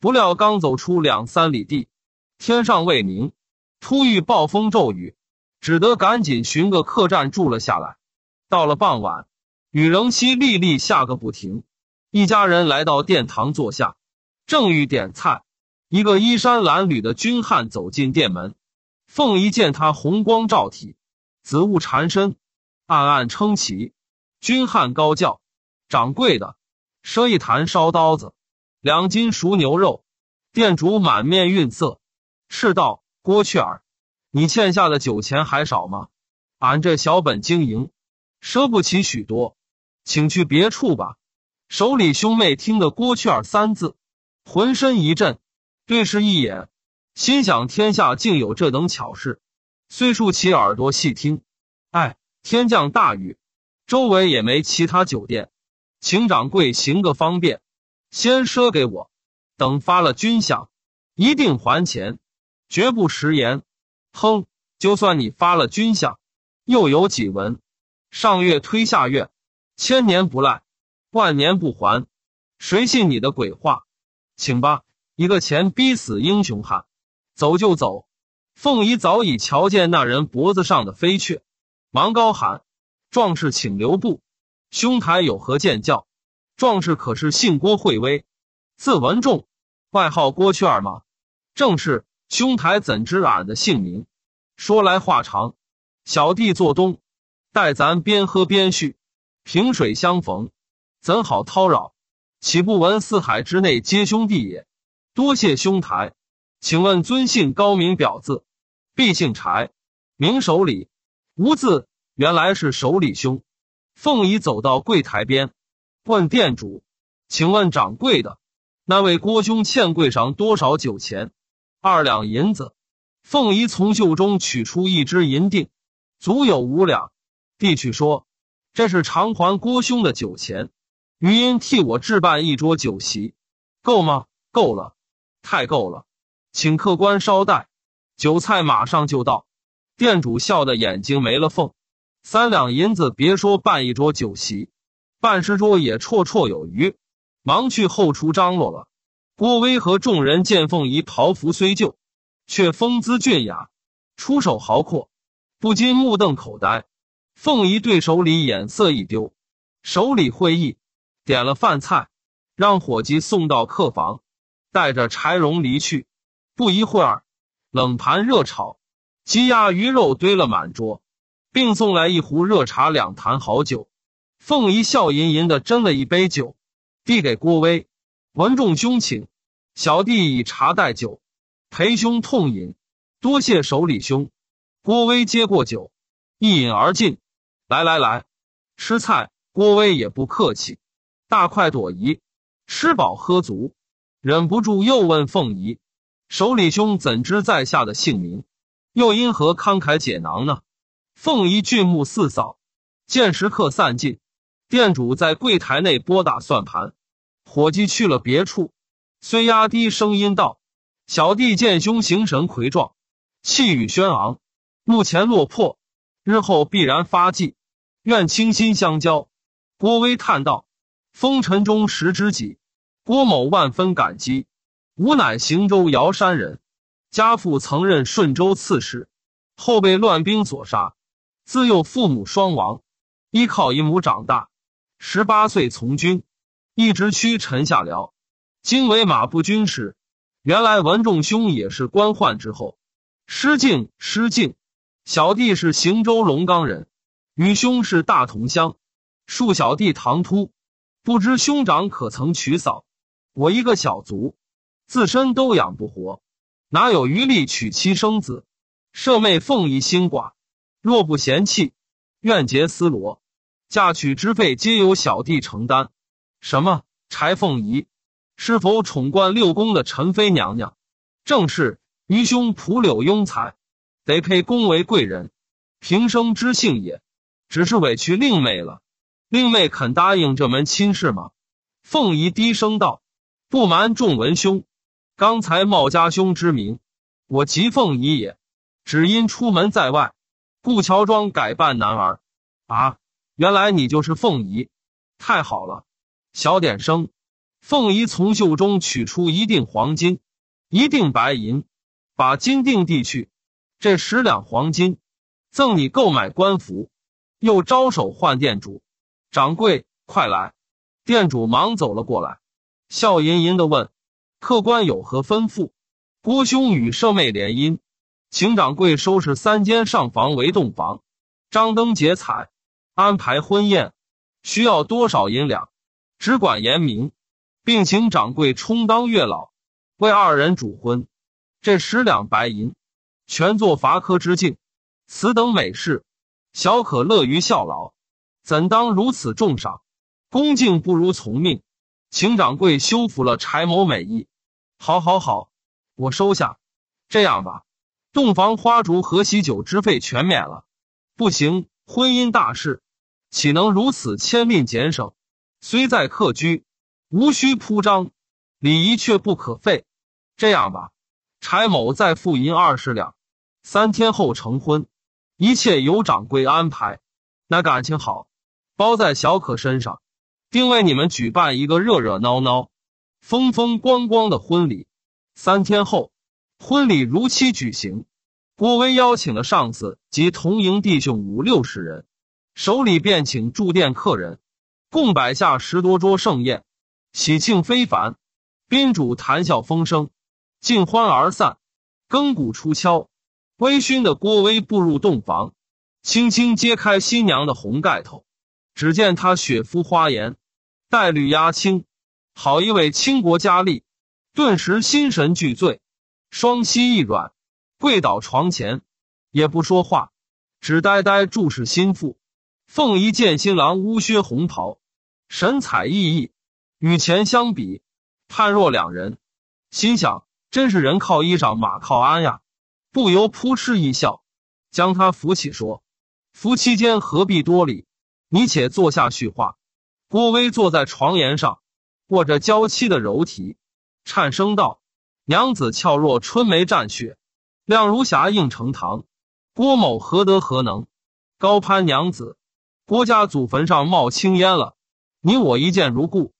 不料刚走出两三里地，天上未明，突遇暴风骤雨，只得赶紧寻个客栈住了下来。到了傍晚，雨仍淅沥沥下个不停。一家人来到殿堂坐下，正欲点菜。一个衣衫褴褛的军汉走进店门，凤仪见他红光照体，紫雾缠身，暗暗称奇。军汉高叫：“掌柜的，赊一坛烧刀子，两斤熟牛肉。”店主满面愠色，斥道：“郭雀儿，你欠下的酒钱还少吗？俺这小本经营，赊不起许多，请去别处吧。”手里兄妹听得“郭雀儿”三字，浑身一震。对视一眼，心想：天下竟有这等巧事，虽竖起耳朵细听。哎，天降大雨，周围也没其他酒店，请掌柜行个方便，先赊给我，等发了军饷，一定还钱，绝不食言。哼，就算你发了军饷，又有几文？上月推下月，千年不赖，万年不还，谁信你的鬼话？请吧。一个钱逼死英雄汉，走就走。凤仪早已瞧见那人脖子上的飞雀，忙高喊：“壮士请留步！兄台有何见教？”壮士可是姓郭会威，字文仲，外号郭雀儿吗？正是。兄台怎知俺的姓名？说来话长。小弟做东，待咱边喝边叙。萍水相逢，怎好叨扰？岂不闻四海之内皆兄弟也？多谢兄台，请问尊姓高名？表字？必姓柴，名守礼，无字。原来是守礼兄。凤仪走到柜台边，问店主：“请问掌柜的，那位郭兄欠柜上多少酒钱？二两银子。”凤仪从袖中取出一只银锭，足有五两，递去说：“这是偿还郭兄的酒钱，余音替我置办一桌酒席，够吗？够了。”太够了，请客官稍待，酒菜马上就到。店主笑得眼睛没了缝，三两银子别说办一桌酒席，办十桌也绰绰有余。忙去后厨张罗了。郭威和众人见凤仪袍服虽旧，却风姿俊雅，出手豪阔，不禁目瞪口呆。凤仪对手里眼色一丢，手里会意，点了饭菜，让伙计送到客房。带着柴荣离去，不一会儿，冷盘热炒，鸡鸭鱼肉堆了满桌，并送来一壶热茶、两坛好酒。凤仪笑吟吟地斟了一杯酒，递给郭威：“文仲兄，请，小弟以茶代酒，陪兄痛饮，多谢手里兄。”郭威接过酒，一饮而尽。来来来，吃菜。郭威也不客气，大快朵颐，吃饱喝足。忍不住又问凤仪：“首礼兄怎知在下的姓名？又因何慷慨解囊呢？”凤仪俊目四扫，见食客散尽，店主在柜台内拨打算盘，伙计去了别处，虽压低声音道：“小弟见兄形神魁壮，气宇轩昂，目前落魄，日后必然发迹，愿倾心相交。”郭威叹道：“风尘中识知己。”郭某万分感激，吾乃行州尧山人，家父曾任顺州刺史，后被乱兵所杀，自幼父母双亡，依靠姨母长大。十八岁从军，一直屈臣下僚，今为马步军师。原来文仲兄也是官宦之后，失敬失敬，小弟是行州龙冈人，与兄是大同乡，恕小弟唐突，不知兄长可曾娶嫂。我一个小卒，自身都养不活，哪有余力娶妻生子？舍妹凤仪心寡，若不嫌弃，愿结丝罗，嫁娶之费皆由小弟承担。什么？柴凤仪是否宠冠六宫的宸妃娘娘？正是愚兄蒲柳庸才，得配宫为贵人，平生之幸也。只是委屈令妹了，令妹肯答应这门亲事吗？凤仪低声道。不瞒众文兄，刚才冒家兄之名，我急凤仪也。只因出门在外，故乔装改扮男儿。啊，原来你就是凤仪，太好了！小点声。凤仪从袖中取出一锭黄金，一锭白银，把金锭递去。这十两黄金，赠你购买官服。又招手唤店主，掌柜，快来！店主忙走了过来。笑吟吟地问：“客官有何吩咐？”郭兄与舍妹联姻，请掌柜收拾三间上房为洞房，张灯结彩，安排婚宴，需要多少银两？只管言明，并请掌柜充当月老，为二人主婚。这十两白银，全作罚科之敬。此等美事，小可乐于效劳，怎当如此重赏？恭敬不如从命。请掌柜修复了柴某美意，好好好，我收下。这样吧，洞房花烛和喜酒之费全免了。不行，婚姻大事岂能如此千面俭省？虽在客居，无需铺张，礼仪却不可废。这样吧，柴某再付银二十两，三天后成婚，一切由掌柜安排。那感情好，包在小可身上。并为你们举办一个热热闹闹、风风光光的婚礼。三天后，婚礼如期举行。郭威邀请了上司及同营弟兄五六十人，手里便请住店客人，共摆下十多桌盛宴，喜庆非凡。宾主谈笑风生，尽欢而散。更鼓初敲，微醺的郭威步入洞房，轻轻揭开新娘的红盖头。只见他雪肤花颜，黛绿压青，好一位倾国佳丽，顿时心神俱醉，双膝一软，跪倒床前，也不说话，只呆呆注视心腹。凤仪见新郎乌靴红袍，神采奕奕，与前相比，判若两人，心想真是人靠衣裳马靠鞍呀，不由扑哧一笑，将他扶起说：“夫妻间何必多礼？”你且坐下叙话。郭威坐在床沿上，握着娇妻的柔体，颤声道：“娘子俏若春梅绽雪，亮如霞映成堂。郭某何德何能，高攀娘子？郭家祖坟上冒青烟了。你我一见如故，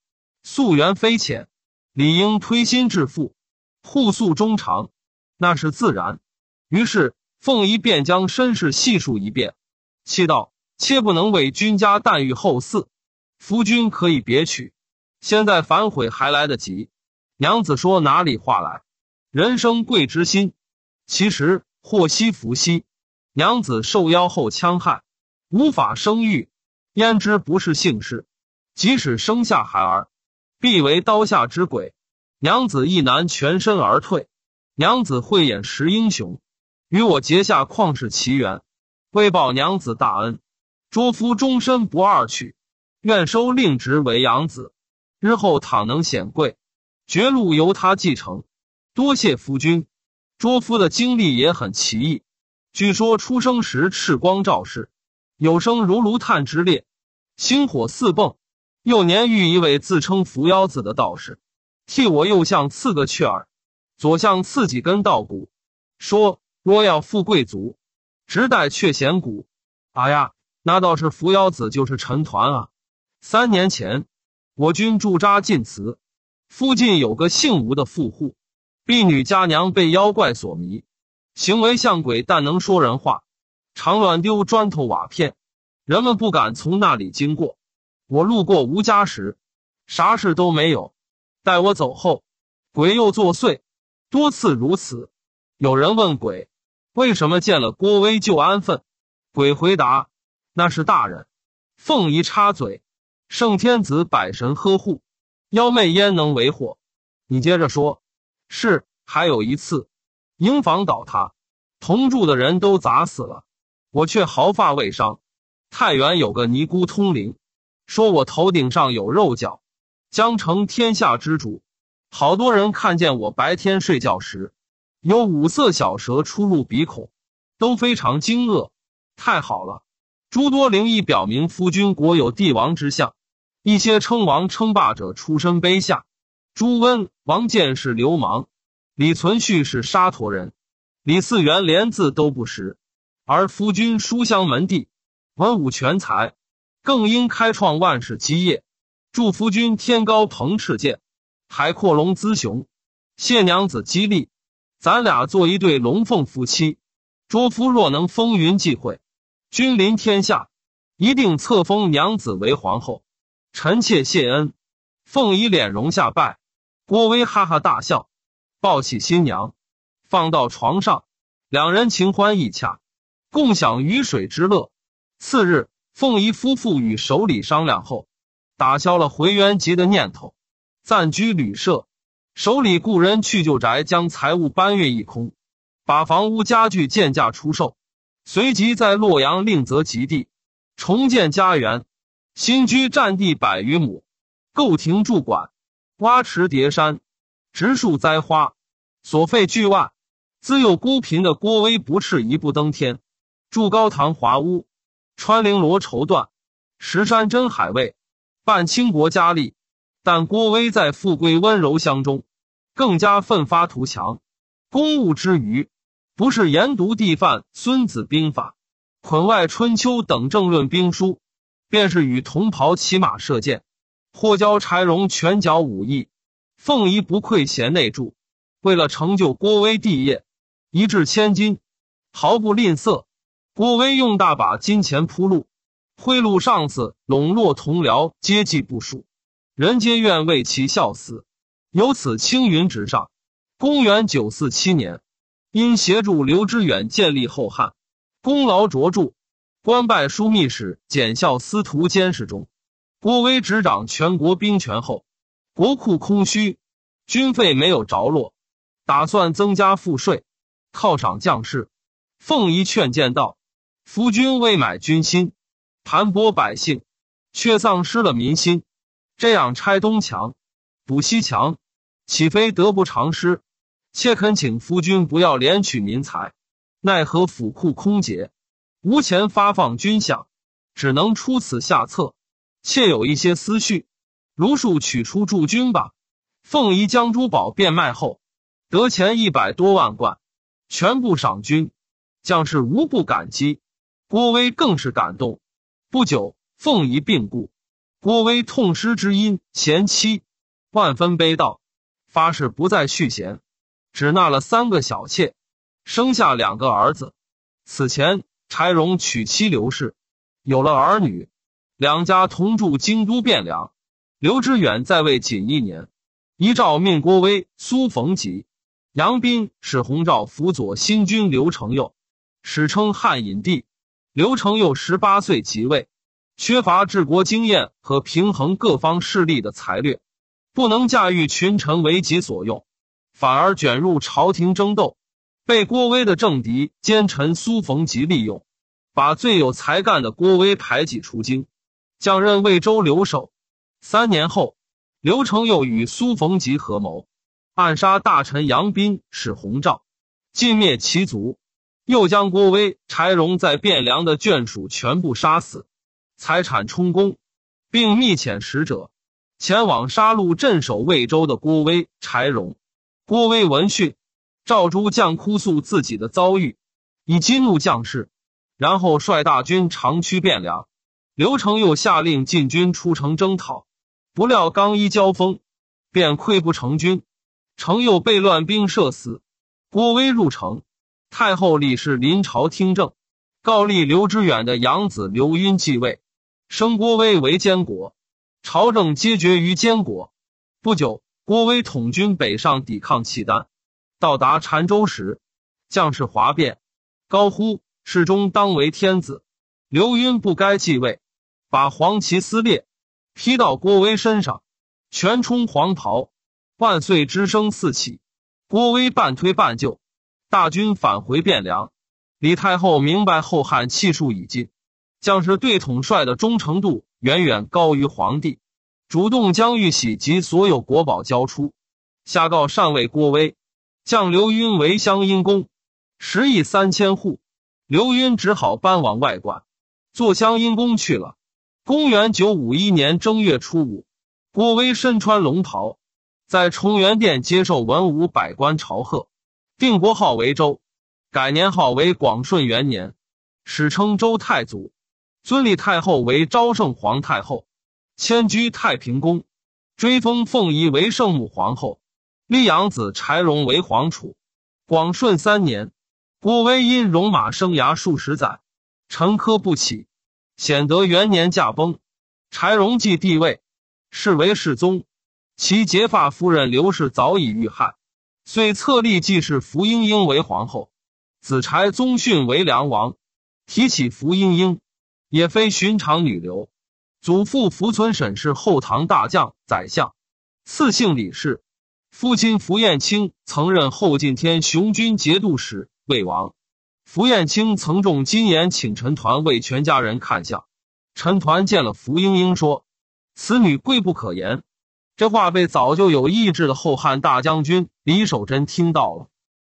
夙缘非浅，理应推心置腹，互诉衷肠，那是自然。”于是凤仪便将身世细述一遍，气道。切不能为君家诞育后嗣，夫君可以别娶。现在反悔还来得及。娘子说哪里话来？人生贵知心。其实祸兮福兮。娘子受妖后戕害，无法生育，焉知不是幸事？即使生下孩儿，必为刀下之鬼。娘子亦难全身而退。娘子慧眼识英雄，与我结下旷世奇缘。为报娘子大恩。拙夫终身不二娶，愿收令侄为养子。日后倘能显贵，爵禄由他继承。多谢夫君。拙夫的经历也很奇异。据说出生时赤光照世，有声如炉炭之烈，星火四迸。幼年遇一位自称扶腰子的道士，替我右向赐个雀儿，左向赐几根稻谷，说若要富贵足，直待雀衔谷。哎呀！那倒是扶摇子就是陈团啊。三年前，我军驻扎晋祠附近，有个姓吴的富户，婢女家娘被妖怪所迷，行为像鬼，但能说人话，常乱丢砖头瓦片，人们不敢从那里经过。我路过吴家时，啥事都没有；待我走后，鬼又作祟，多次如此。有人问鬼：“为什么见了郭威就安分？”鬼回答。那是大人，凤仪插嘴，圣天子百神呵护，妖媚焉能为祸？你接着说，是还有一次，营房倒塌，同住的人都砸死了，我却毫发未伤。太原有个尼姑通灵，说我头顶上有肉角，将成天下之主。好多人看见我白天睡觉时，有五色小蛇出入鼻孔，都非常惊愕。太好了。诸多灵异表明，夫君国有帝王之相。一些称王称霸者出身卑下，朱温、王建是流氓，李存勖是沙陀人，李嗣源连字都不识，而夫君书香门第，文武全才，更应开创万世基业。祝夫君天高鹏翅健，海阔龙姿雄。谢娘子激励，咱俩做一对龙凤夫妻。卓夫若能风云际会。君临天下，一定册封娘子为皇后。臣妾谢恩。凤仪脸容下拜。郭威哈哈大笑，抱起新娘，放到床上，两人情欢意洽，共享鱼水之乐。次日，凤仪夫妇与首领商量后，打消了回原籍的念头，暂居旅舍。首里雇人去旧宅，将财物搬运一空，把房屋家具贱价出售。随即在洛阳另择吉地，重建家园，新居占地百余亩，构亭筑馆，挖池叠山，植树栽花，所费巨万。自幼孤贫的郭威不斥一步登天，筑高堂华屋，穿绫罗绸缎，食山珍海味，办倾国佳丽。但郭威在富贵温柔乡中，更加奋发图强，公务之余。不是研读地范《孙子兵法》《捆外春秋》等政论兵书，便是与同袍骑马射箭，或教柴荣拳脚武艺。凤仪不愧贤内助。为了成就郭威帝业，一掷千金，毫不吝啬。郭威用大把金钱铺路，贿赂上司，笼络同僚，接济不属，人皆愿为其效死，由此青云直上。公元九四七年。因协助刘知远建立后汉，功劳卓著，官拜枢密使、检校司徒、监事中。郭威执掌全国兵权后，国库空虚，军费没有着落，打算增加赋税，犒赏将士。凤仪劝谏道：“夫君为买军心，盘剥百姓，却丧失了民心，这样拆东墙，补西墙，岂非得不偿失？”且恳请夫君不要敛取民财，奈何府库空竭，无钱发放军饷，只能出此下策。妾有一些思绪，如数取出驻军吧。凤仪将珠宝变卖后，得钱一百多万贯，全部赏军将士，无不感激。郭威更是感动。不久，凤仪病故，郭威痛失知音，贤妻万分悲悼，发誓不再续弦。只纳了三个小妾，生下两个儿子。此前，柴荣娶妻刘氏，有了儿女，两家同住京都汴梁。刘知远在位仅一年，一诏命郭威、苏逢吉、杨斌史弘照辅佐新君刘承佑，史称汉隐帝。刘承佑十八岁即位，缺乏治国经验和平衡各方势力的才略，不能驾驭群臣为己所用。反而卷入朝廷争斗，被郭威的政敌奸臣苏逢吉利用，把最有才干的郭威排挤出京，降任魏州留守。三年后，刘承佑与苏逢吉合谋，暗杀大臣杨斌，史弘照，尽灭其族，又将郭威、柴荣在汴梁的眷属全部杀死，财产充公，并密遣使者前往杀戮镇守魏州的郭威、柴荣。郭威闻讯，召诸将哭诉自己的遭遇，以激怒将士，然后率大军长驱汴梁。刘承佑下令禁军出城征讨，不料刚一交锋，便溃不成军，承佑被乱兵射死。郭威入城，太后李氏临朝听政，告立刘知远的养子刘赟继位，升郭威为监国，朝政皆决于监国。不久。郭威统军北上抵抗契丹，到达澶州时，将士哗变，高呼“世中当为天子，刘赟不该继位”，把黄旗撕裂，披到郭威身上，全冲黄袍，万岁之声四起。郭威半推半就，大军返回汴梁。李太后明白后汉气数已尽，将士对统帅的忠诚度远远高于皇帝。主动将玉玺及所有国宝交出，下告禅位郭威，降刘赟为乡阴公，十亿三千户。刘赟只好搬往外馆做乡阴公去了。公元九五一年正月初五，郭威身穿龙袍，在崇元殿接受文武百官朝贺，定国号为周，改年号为广顺元年，史称周太祖，尊立太后为昭圣皇太后。迁居太平宫，追封凤仪为圣母皇后，立养子柴荣为皇储。广顺三年，郭威因戎马生涯数十载，沉疴不起，显德元年驾崩，柴荣继帝位，是为世宗。其结发夫人刘氏早已遇害，遂册立继室福英英为皇后，子柴宗训为梁王。提起福英英，也非寻常女流。祖父福存沈氏后唐大将、宰相，赐姓李氏。父亲福彦卿曾任后晋天雄军节度使、魏王。福彦卿曾重金言请陈抟为全家人看相。陈抟见了福英英，说：“此女贵不可言。”这话被早就有意志的后汉大将军李守贞听到了，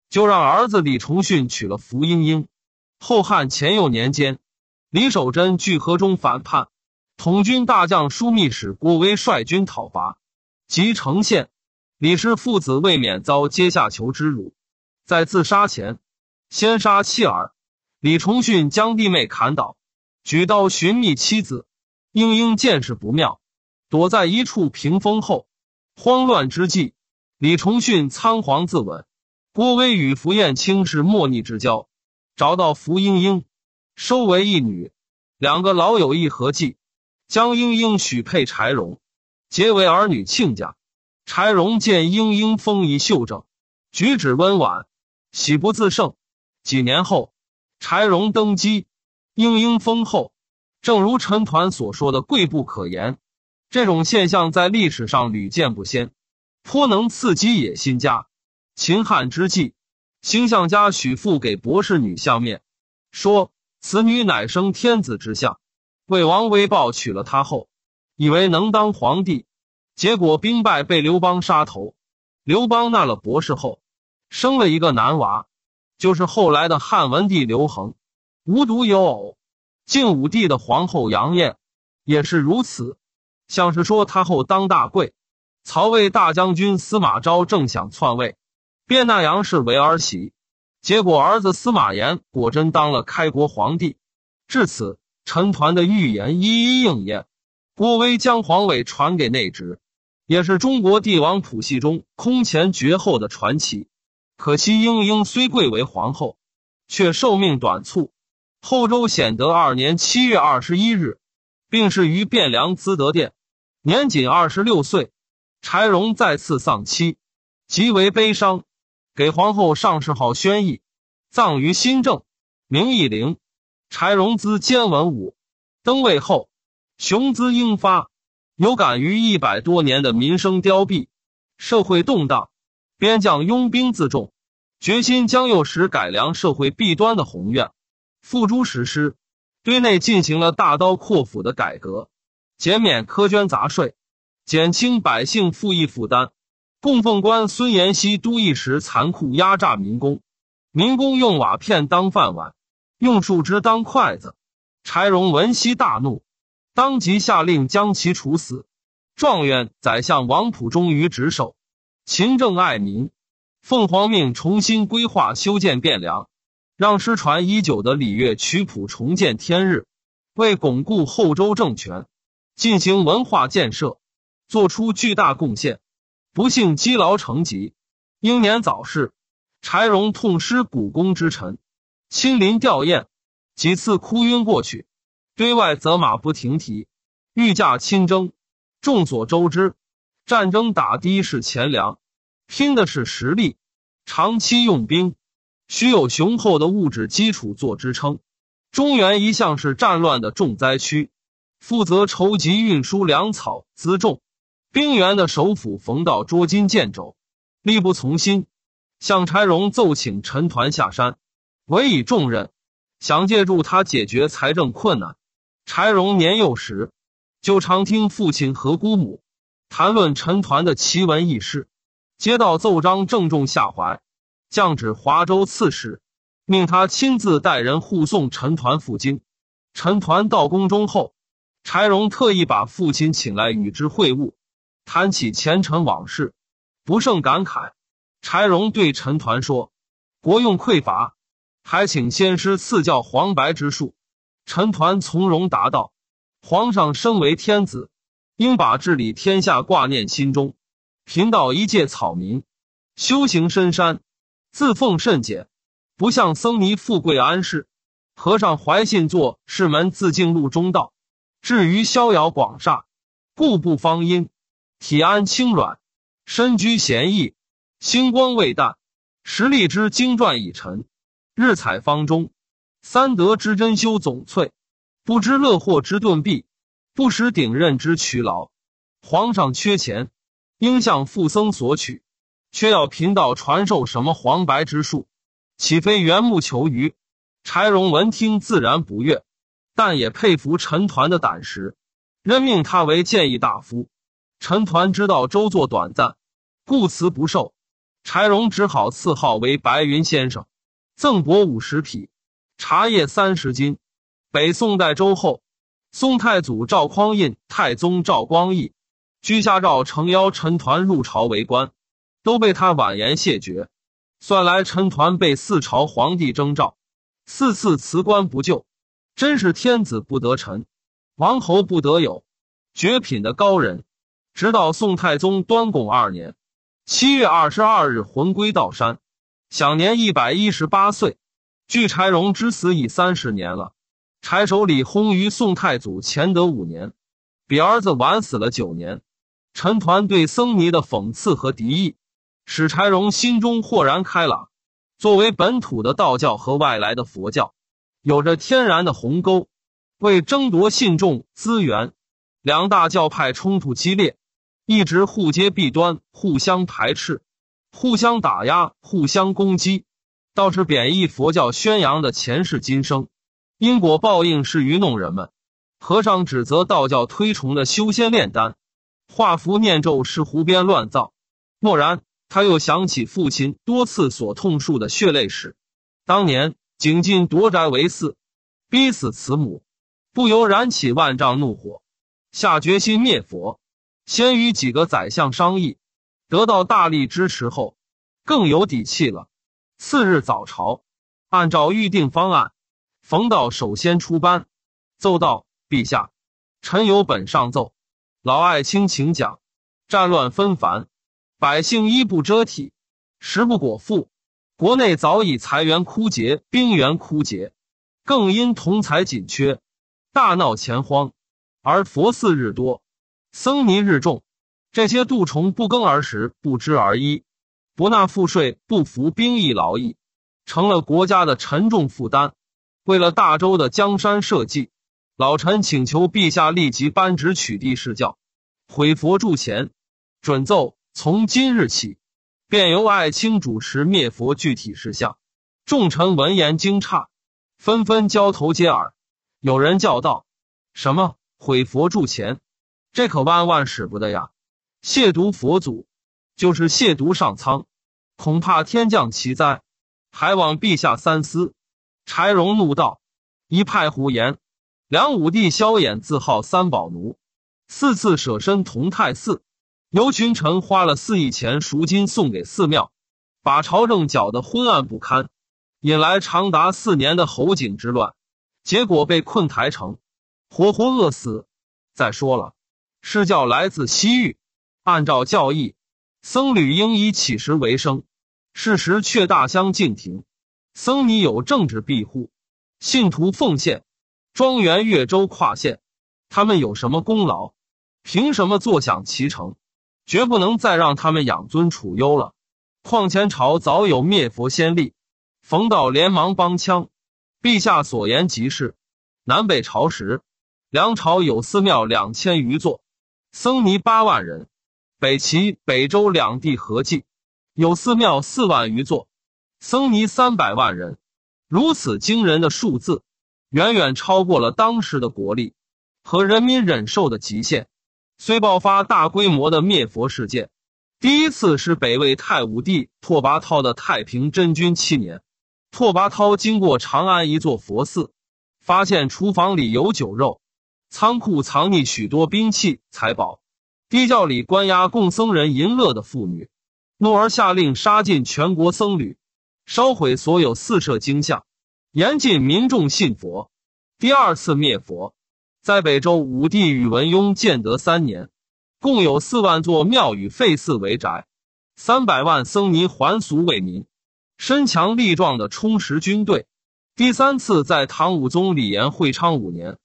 就让儿子李重训娶了福英英。后汉乾佑年间，李守贞据河中反叛。统军大将、枢密使郭威率军讨伐，及城县李氏父子未免遭阶下囚之辱，在自杀前，先杀妻儿。李重训将弟妹砍倒，举刀寻觅妻子。英英见势不妙，躲在一处屏风后。慌乱之际，李重训仓皇自刎。郭威与符彦青是莫逆之交，找到符英英，收为义女。两个老友一合计。将英英许配柴荣，结为儿女亲家。柴荣见英英丰仪秀正，举止温婉，喜不自胜。几年后，柴荣登基，英英封后，正如陈抟所说的“贵不可言”。这种现象在历史上屡见不鲜，颇能刺激野心家。秦汉之际，星象家许父给博士女相面，说此女乃生天子之相。魏王魏豹娶了她后，以为能当皇帝，结果兵败被刘邦杀头。刘邦纳了博士后，生了一个男娃，就是后来的汉文帝刘恒。无独有偶，晋武帝的皇后杨艳也是如此，像是说他后当大贵。曹魏大将军司马昭正想篡位，便纳杨氏为儿媳，结果儿子司马炎果真当了开国皇帝。至此。陈抟的预言一一应验。郭威将皇位传给内侄，也是中国帝王谱系中空前绝后的传奇。可惜英英虽贵为皇后，却寿命短促。后周显德二年七月二十一日，病逝于汴梁资德殿，年仅二十六岁。柴荣再次丧妻，极为悲伤，给皇后上谥号“宣义”，葬于新郑明义陵。柴荣资兼文武，登位后雄姿英发，有感于一百多年的民生凋敝、社会动荡、边将拥兵自重，决心将幼时改良社会弊端的宏愿付诸实施。对内进行了大刀阔斧的改革，减免苛捐杂税，减轻百姓赋役负担。供奉官孙延熙都一时残酷压榨民工，民工用瓦片当饭碗。用树枝当筷子，柴荣闻悉大怒，当即下令将其处死。状元宰相王普忠于职守，勤政爱民。凤凰命重新规划修建汴梁，让失传已久的礼乐曲谱重见天日，为巩固后周政权、进行文化建设做出巨大贡献。不幸积劳成疾，英年早逝。柴荣痛失股肱之臣。亲临吊唁，几次哭晕过去；堆外则马不停蹄，御驾亲征。众所周知，战争打的是钱粮，拼的是实力。长期用兵，需有雄厚的物质基础做支撑。中原一向是战乱的重灾区，负责筹集运输粮草辎重，兵源的首府冯道捉襟见肘，力不从心，向柴荣奏请陈团下山。委以重任，想借助他解决财政困难。柴荣年幼时，就常听父亲和姑母谈论陈抟的奇闻异事。接到奏章，正中下怀，降旨华州刺史，命他亲自带人护送陈抟赴京。陈抟到宫中后，柴荣特意把父亲请来与之会晤，谈起前尘往事，不胜感慨。柴荣对陈抟说：“国用匮乏。”还请先师赐教黄白之术。陈抟从容答道：“皇上身为天子，应把治理天下挂念心中。贫道一介草民，修行深山，自奉甚简，不像僧尼富贵安适。和尚怀信坐是门自净路中道。至于逍遥广厦，故步方阴，体安轻软，身居闲逸，星光未淡，实力之精传已成。日采方中，三德之珍修总萃，不知乐祸之顿壁，不识顶任之渠劳。皇上缺钱，应向富僧索取，却要贫道传授什么黄白之术，岂非缘木求鱼？柴荣闻听，自然不悦，但也佩服陈抟的胆识，任命他为谏议大夫。陈抟知道周作短暂，故辞不受，柴荣只好赐号为白云先生。赠帛五十匹，茶叶三十斤。北宋代周后，宋太祖赵匡胤、太宗赵光义，居下诏诚邀陈抟入朝为官，都被他婉言谢绝。算来陈抟被四朝皇帝征召，四次辞官不就，真是天子不得臣，王侯不得友，绝品的高人。直到宋太宗端拱二年七月二十二日，魂归道山。享年一百一十八岁，据柴荣之死已三十年了。柴守礼薨于宋太祖乾德五年，比儿子晚死了九年。陈抟对僧尼的讽刺和敌意，使柴荣心中豁然开朗。作为本土的道教和外来的佛教，有着天然的鸿沟。为争夺信众资源，两大教派冲突激烈，一直互揭弊端，互相排斥。互相打压，互相攻击，倒是贬义佛教宣扬的前世今生、因果报应是愚弄人们；和尚指责道教推崇的修仙炼丹、画符念咒是胡编乱造。蓦然，他又想起父亲多次所痛述的血泪史：当年景进夺宅为寺，逼死慈母，不由燃起万丈怒火，下决心灭佛。先与几个宰相商议。得到大力支持后，更有底气了。次日早朝，按照预定方案，冯道首先出班，奏道：“陛下，臣有本上奏，老爱卿请讲。战乱纷繁，百姓衣不遮体，食不果腹，国内早已财源枯竭，兵源枯竭，更因铜财紧缺，大闹钱荒。而佛寺日多，僧尼日众。”这些蠹虫不耕而食，不织而衣，不纳赋税，不服兵役劳役，成了国家的沉重负担。为了大周的江山社稷，老臣请求陛下立即颁旨取缔释教，毁佛铸钱。准奏！从今日起，便由爱卿主持灭佛具体事项。众臣闻言惊诧，纷纷交头接耳。有人叫道：“什么毁佛铸钱？这可万万使不得呀！”亵渎佛祖，就是亵渎上苍，恐怕天降奇灾，还望陛下三思。”柴荣怒道：“一派胡言！”梁武帝萧衍自号三宝奴，四次舍身同泰寺，由群臣花了四亿钱赎金送给寺庙，把朝政搅得昏暗不堪，引来长达四年的侯景之乱，结果被困台城，活活饿死。再说了，是叫来自西域。按照教义，僧侣应以乞食为生，事实却大相径庭。僧尼有政治庇护，信徒奉献，庄园越州跨县，他们有什么功劳？凭什么坐享其成？绝不能再让他们养尊处优了。况前朝早有灭佛先例，冯道连忙帮腔：“陛下所言极是。”南北朝时，梁朝有寺庙两千余座，僧尼八万人。北齐、北周两地合计有寺庙四万余座，僧尼三百万人。如此惊人的数字，远远超过了当时的国力和人民忍受的极限。虽爆发大规模的灭佛事件，第一次是北魏太武帝拓跋焘的太平真君七年，拓跋焘经过长安一座佛寺，发现厨房里有酒肉，仓库藏匿许多兵器财宝。地窖里关押供僧人淫乐的妇女，怒而下令杀尽全国僧侣，烧毁所有四舍经像，严禁民众信佛。第二次灭佛，在北周武帝宇文邕建德三年，共有四万座庙宇废寺为宅，三百万僧尼还俗为民，身强力壮的充实军队。第三次在唐武宗李炎会昌五年，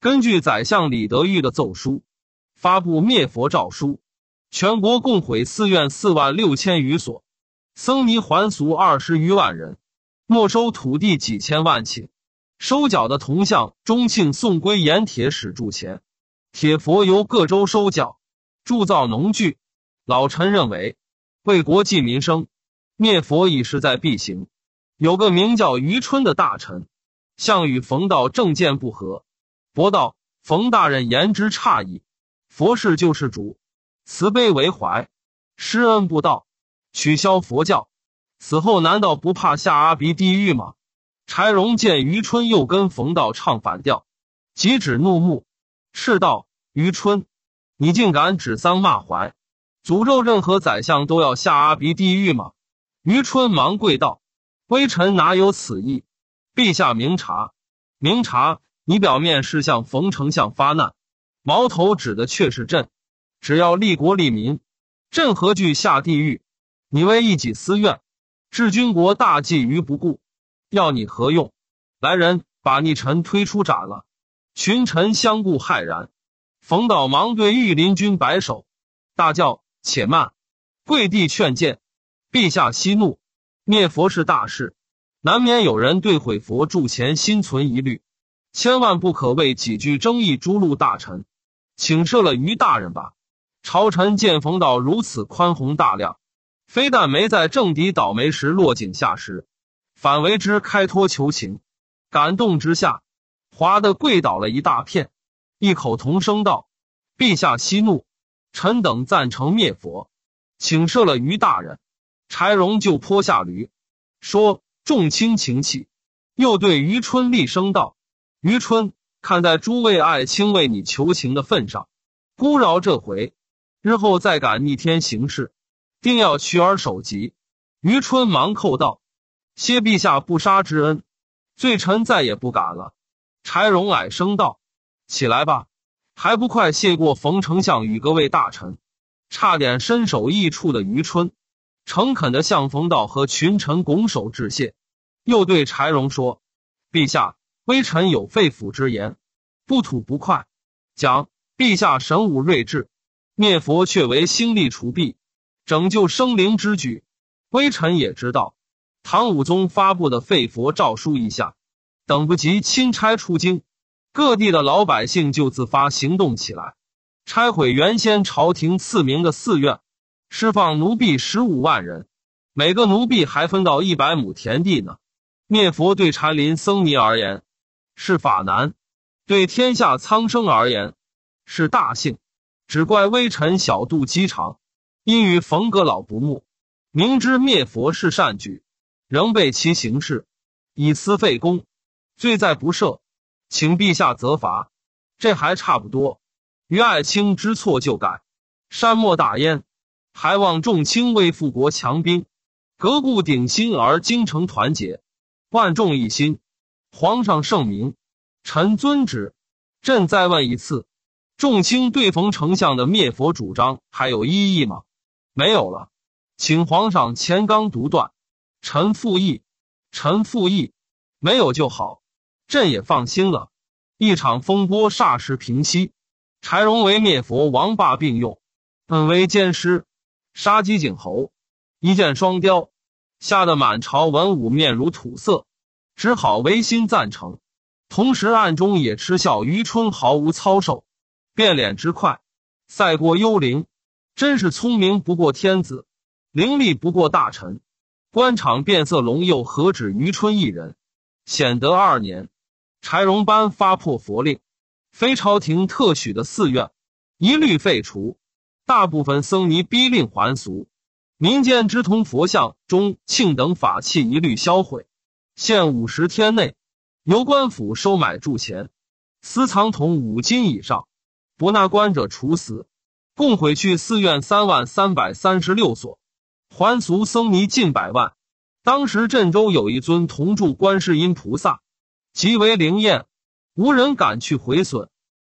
根据宰相李德裕的奏书。发布灭佛诏书，全国共毁寺院四万六千余所，僧尼还俗二十余万人，没收土地几千万顷，收缴的铜像、中庆送归盐铁使铸钱，铁佛由各州收缴，铸造农具。老臣认为，为国计民生，灭佛已势在必行。有个名叫余春的大臣，项羽冯道政见不合，驳道：“冯大人言之差矣。”佛事救世主，慈悲为怀，施恩布道。取消佛教，死后难道不怕下阿鼻地狱吗？柴荣见余春又跟冯道唱反调，急指怒目，斥道：“余春，你竟敢指桑骂槐，诅咒任何宰相都要下阿鼻地狱吗？”余春忙跪道：“微臣哪有此意，陛下明察，明察！你表面是向冯丞相发难。”矛头指的却是朕，只要利国利民，朕何惧下地狱？你为一己私怨，置君国大计于不顾，要你何用？来人，把逆臣推出斩了！群臣相顾骇然。冯导忙对御林军摆手，大叫：“且慢！”跪地劝谏：“陛下息怒，灭佛是大事，难免有人对毁佛铸钱心存疑虑，千万不可为几句争议诛戮大臣。”请赦了于大人吧！朝臣见冯导如此宽宏大量，非但没在政敌倒霉时落井下石，反为之开脱求情，感动之下，华的跪倒了一大片，异口同声道：“陛下息怒，臣等赞成灭佛，请赦了于大人。”柴荣就泼下驴，说：“众卿请起。”又对于春厉声道：“于春！”看在诸位爱卿为你求情的份上，孤饶这回。日后再敢逆天行事，定要取尔首级。余春忙叩道：“谢陛下不杀之恩，罪臣再也不敢了。”柴荣矮声道：“起来吧，还不快谢过冯丞相与各位大臣。”差点身首异处的余春，诚恳地向冯道和群臣拱手致谢，又对柴荣说：“陛下。”微臣有肺腑之言，不吐不快。讲陛下神武睿智，灭佛却为兴利除弊、拯救生灵之举。微臣也知道，唐武宗发布的废佛诏书一下，等不及钦差出京，各地的老百姓就自发行动起来，拆毁原先朝廷赐名的寺院，释放奴婢十五万人，每个奴婢还分到一百亩田地呢。灭佛对禅林僧尼而言。是法难，对天下苍生而言是大幸。只怪微臣小肚鸡肠，因与冯阁老不睦，明知灭佛是善举，仍被其行事，以私废公，罪在不赦。请陛下责罚，这还差不多。于爱卿知错就改，善莫大焉。还望众卿为富国强兵，革故鼎新而精诚团结，万众一心。皇上圣明，臣遵旨。朕再问一次，众卿对冯丞相的灭佛主张还有异议吗？没有了，请皇上乾纲独断。臣附议，臣附议。没有就好，朕也放心了。一场风波霎时平息。柴荣为灭佛，王霸并用，本为奸尸，杀鸡儆猴，一箭双雕，吓得满朝文武面如土色。只好违心赞成，同时暗中也嗤笑于春毫无操守，变脸之快，赛过幽灵，真是聪明不过天子，伶俐不过大臣。官场变色龙又何止于春一人？显德二年，柴荣班发破佛令，非朝廷特许的寺院，一律废除；大部分僧尼逼令还俗，民间之通佛像、钟、磬等法器，一律销毁。限五十天内，由官府收买铸钱，私藏铜五斤以上，不纳官者处死。共毁去寺院三万三百三十六所，还俗僧尼近百万。当时镇州有一尊铜铸观世音菩萨，极为灵验，无人敢去毁损。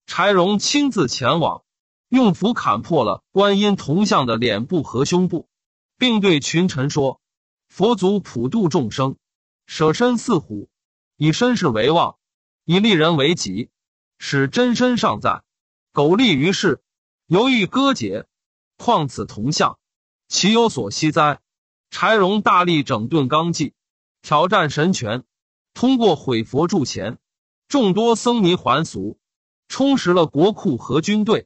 柴荣亲自前往，用斧砍破了观音铜像的脸部和胸部，并对群臣说：“佛祖普度众生。”舍身似虎，以身世为望，以利人为己，使真身尚在，苟利于世，犹欲割解，况此铜像，其有所惜哉？柴荣大力整顿纲纪，挑战神权，通过毁佛铸钱，众多僧尼还俗，充实了国库和军队，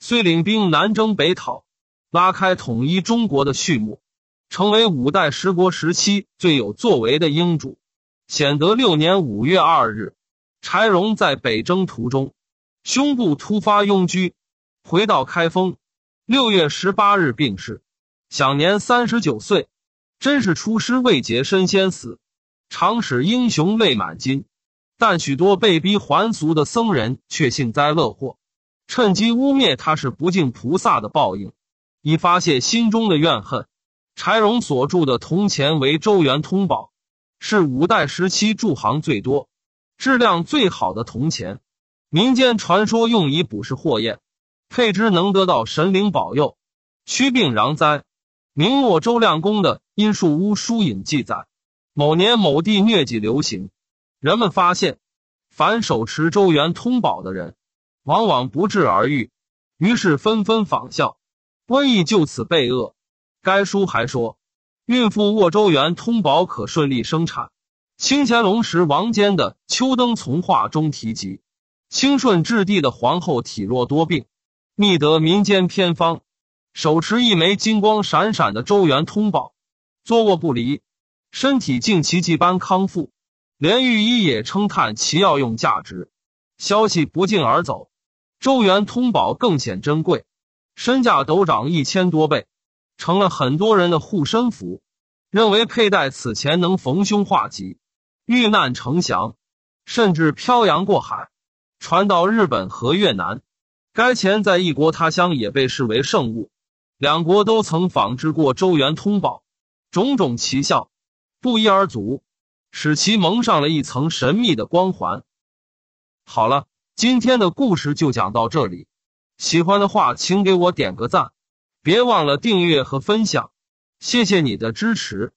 遂领兵南征北讨，拉开统一中国的序幕。成为五代十国时期最有作为的英主。显德六年五月二日，柴荣在北征途中，胸部突发痈疽，回到开封，六月十八日病逝，享年三十九岁。真是出师未捷身先死，常使英雄泪满襟。但许多被逼还俗的僧人却幸灾乐祸，趁机污蔑他是不敬菩萨的报应，以发泄心中的怨恨。柴荣所铸的铜钱为周元通宝，是五代时期铸行最多、质量最好的铜钱。民间传说用以捕食火焰，佩之能得到神灵保佑，驱病攘灾。明末周亮公的《阴树屋疏影》记载，某年某地疟疾流行，人们发现，凡手持周元通宝的人，往往不治而愈，于是纷纷仿效，瘟疫就此被遏。该书还说，孕妇握周元通宝可顺利生产。清乾隆时，王坚的《秋灯从化》中提及，清顺治帝的皇后体弱多病，觅得民间偏方，手持一枚金光闪闪的周元通宝，坐卧不离，身体竟奇迹般康复，连御医也称叹其药用价值。消息不胫而走，周元通宝更显珍贵，身价陡涨一千多倍。成了很多人的护身符，认为佩戴此钱能逢凶化吉、遇难成祥，甚至漂洋过海，传到日本和越南。该钱在异国他乡也被视为圣物，两国都曾仿制过周元通宝。种种奇效，不一而足，使其蒙上了一层神秘的光环。好了，今天的故事就讲到这里。喜欢的话，请给我点个赞。别忘了订阅和分享，谢谢你的支持。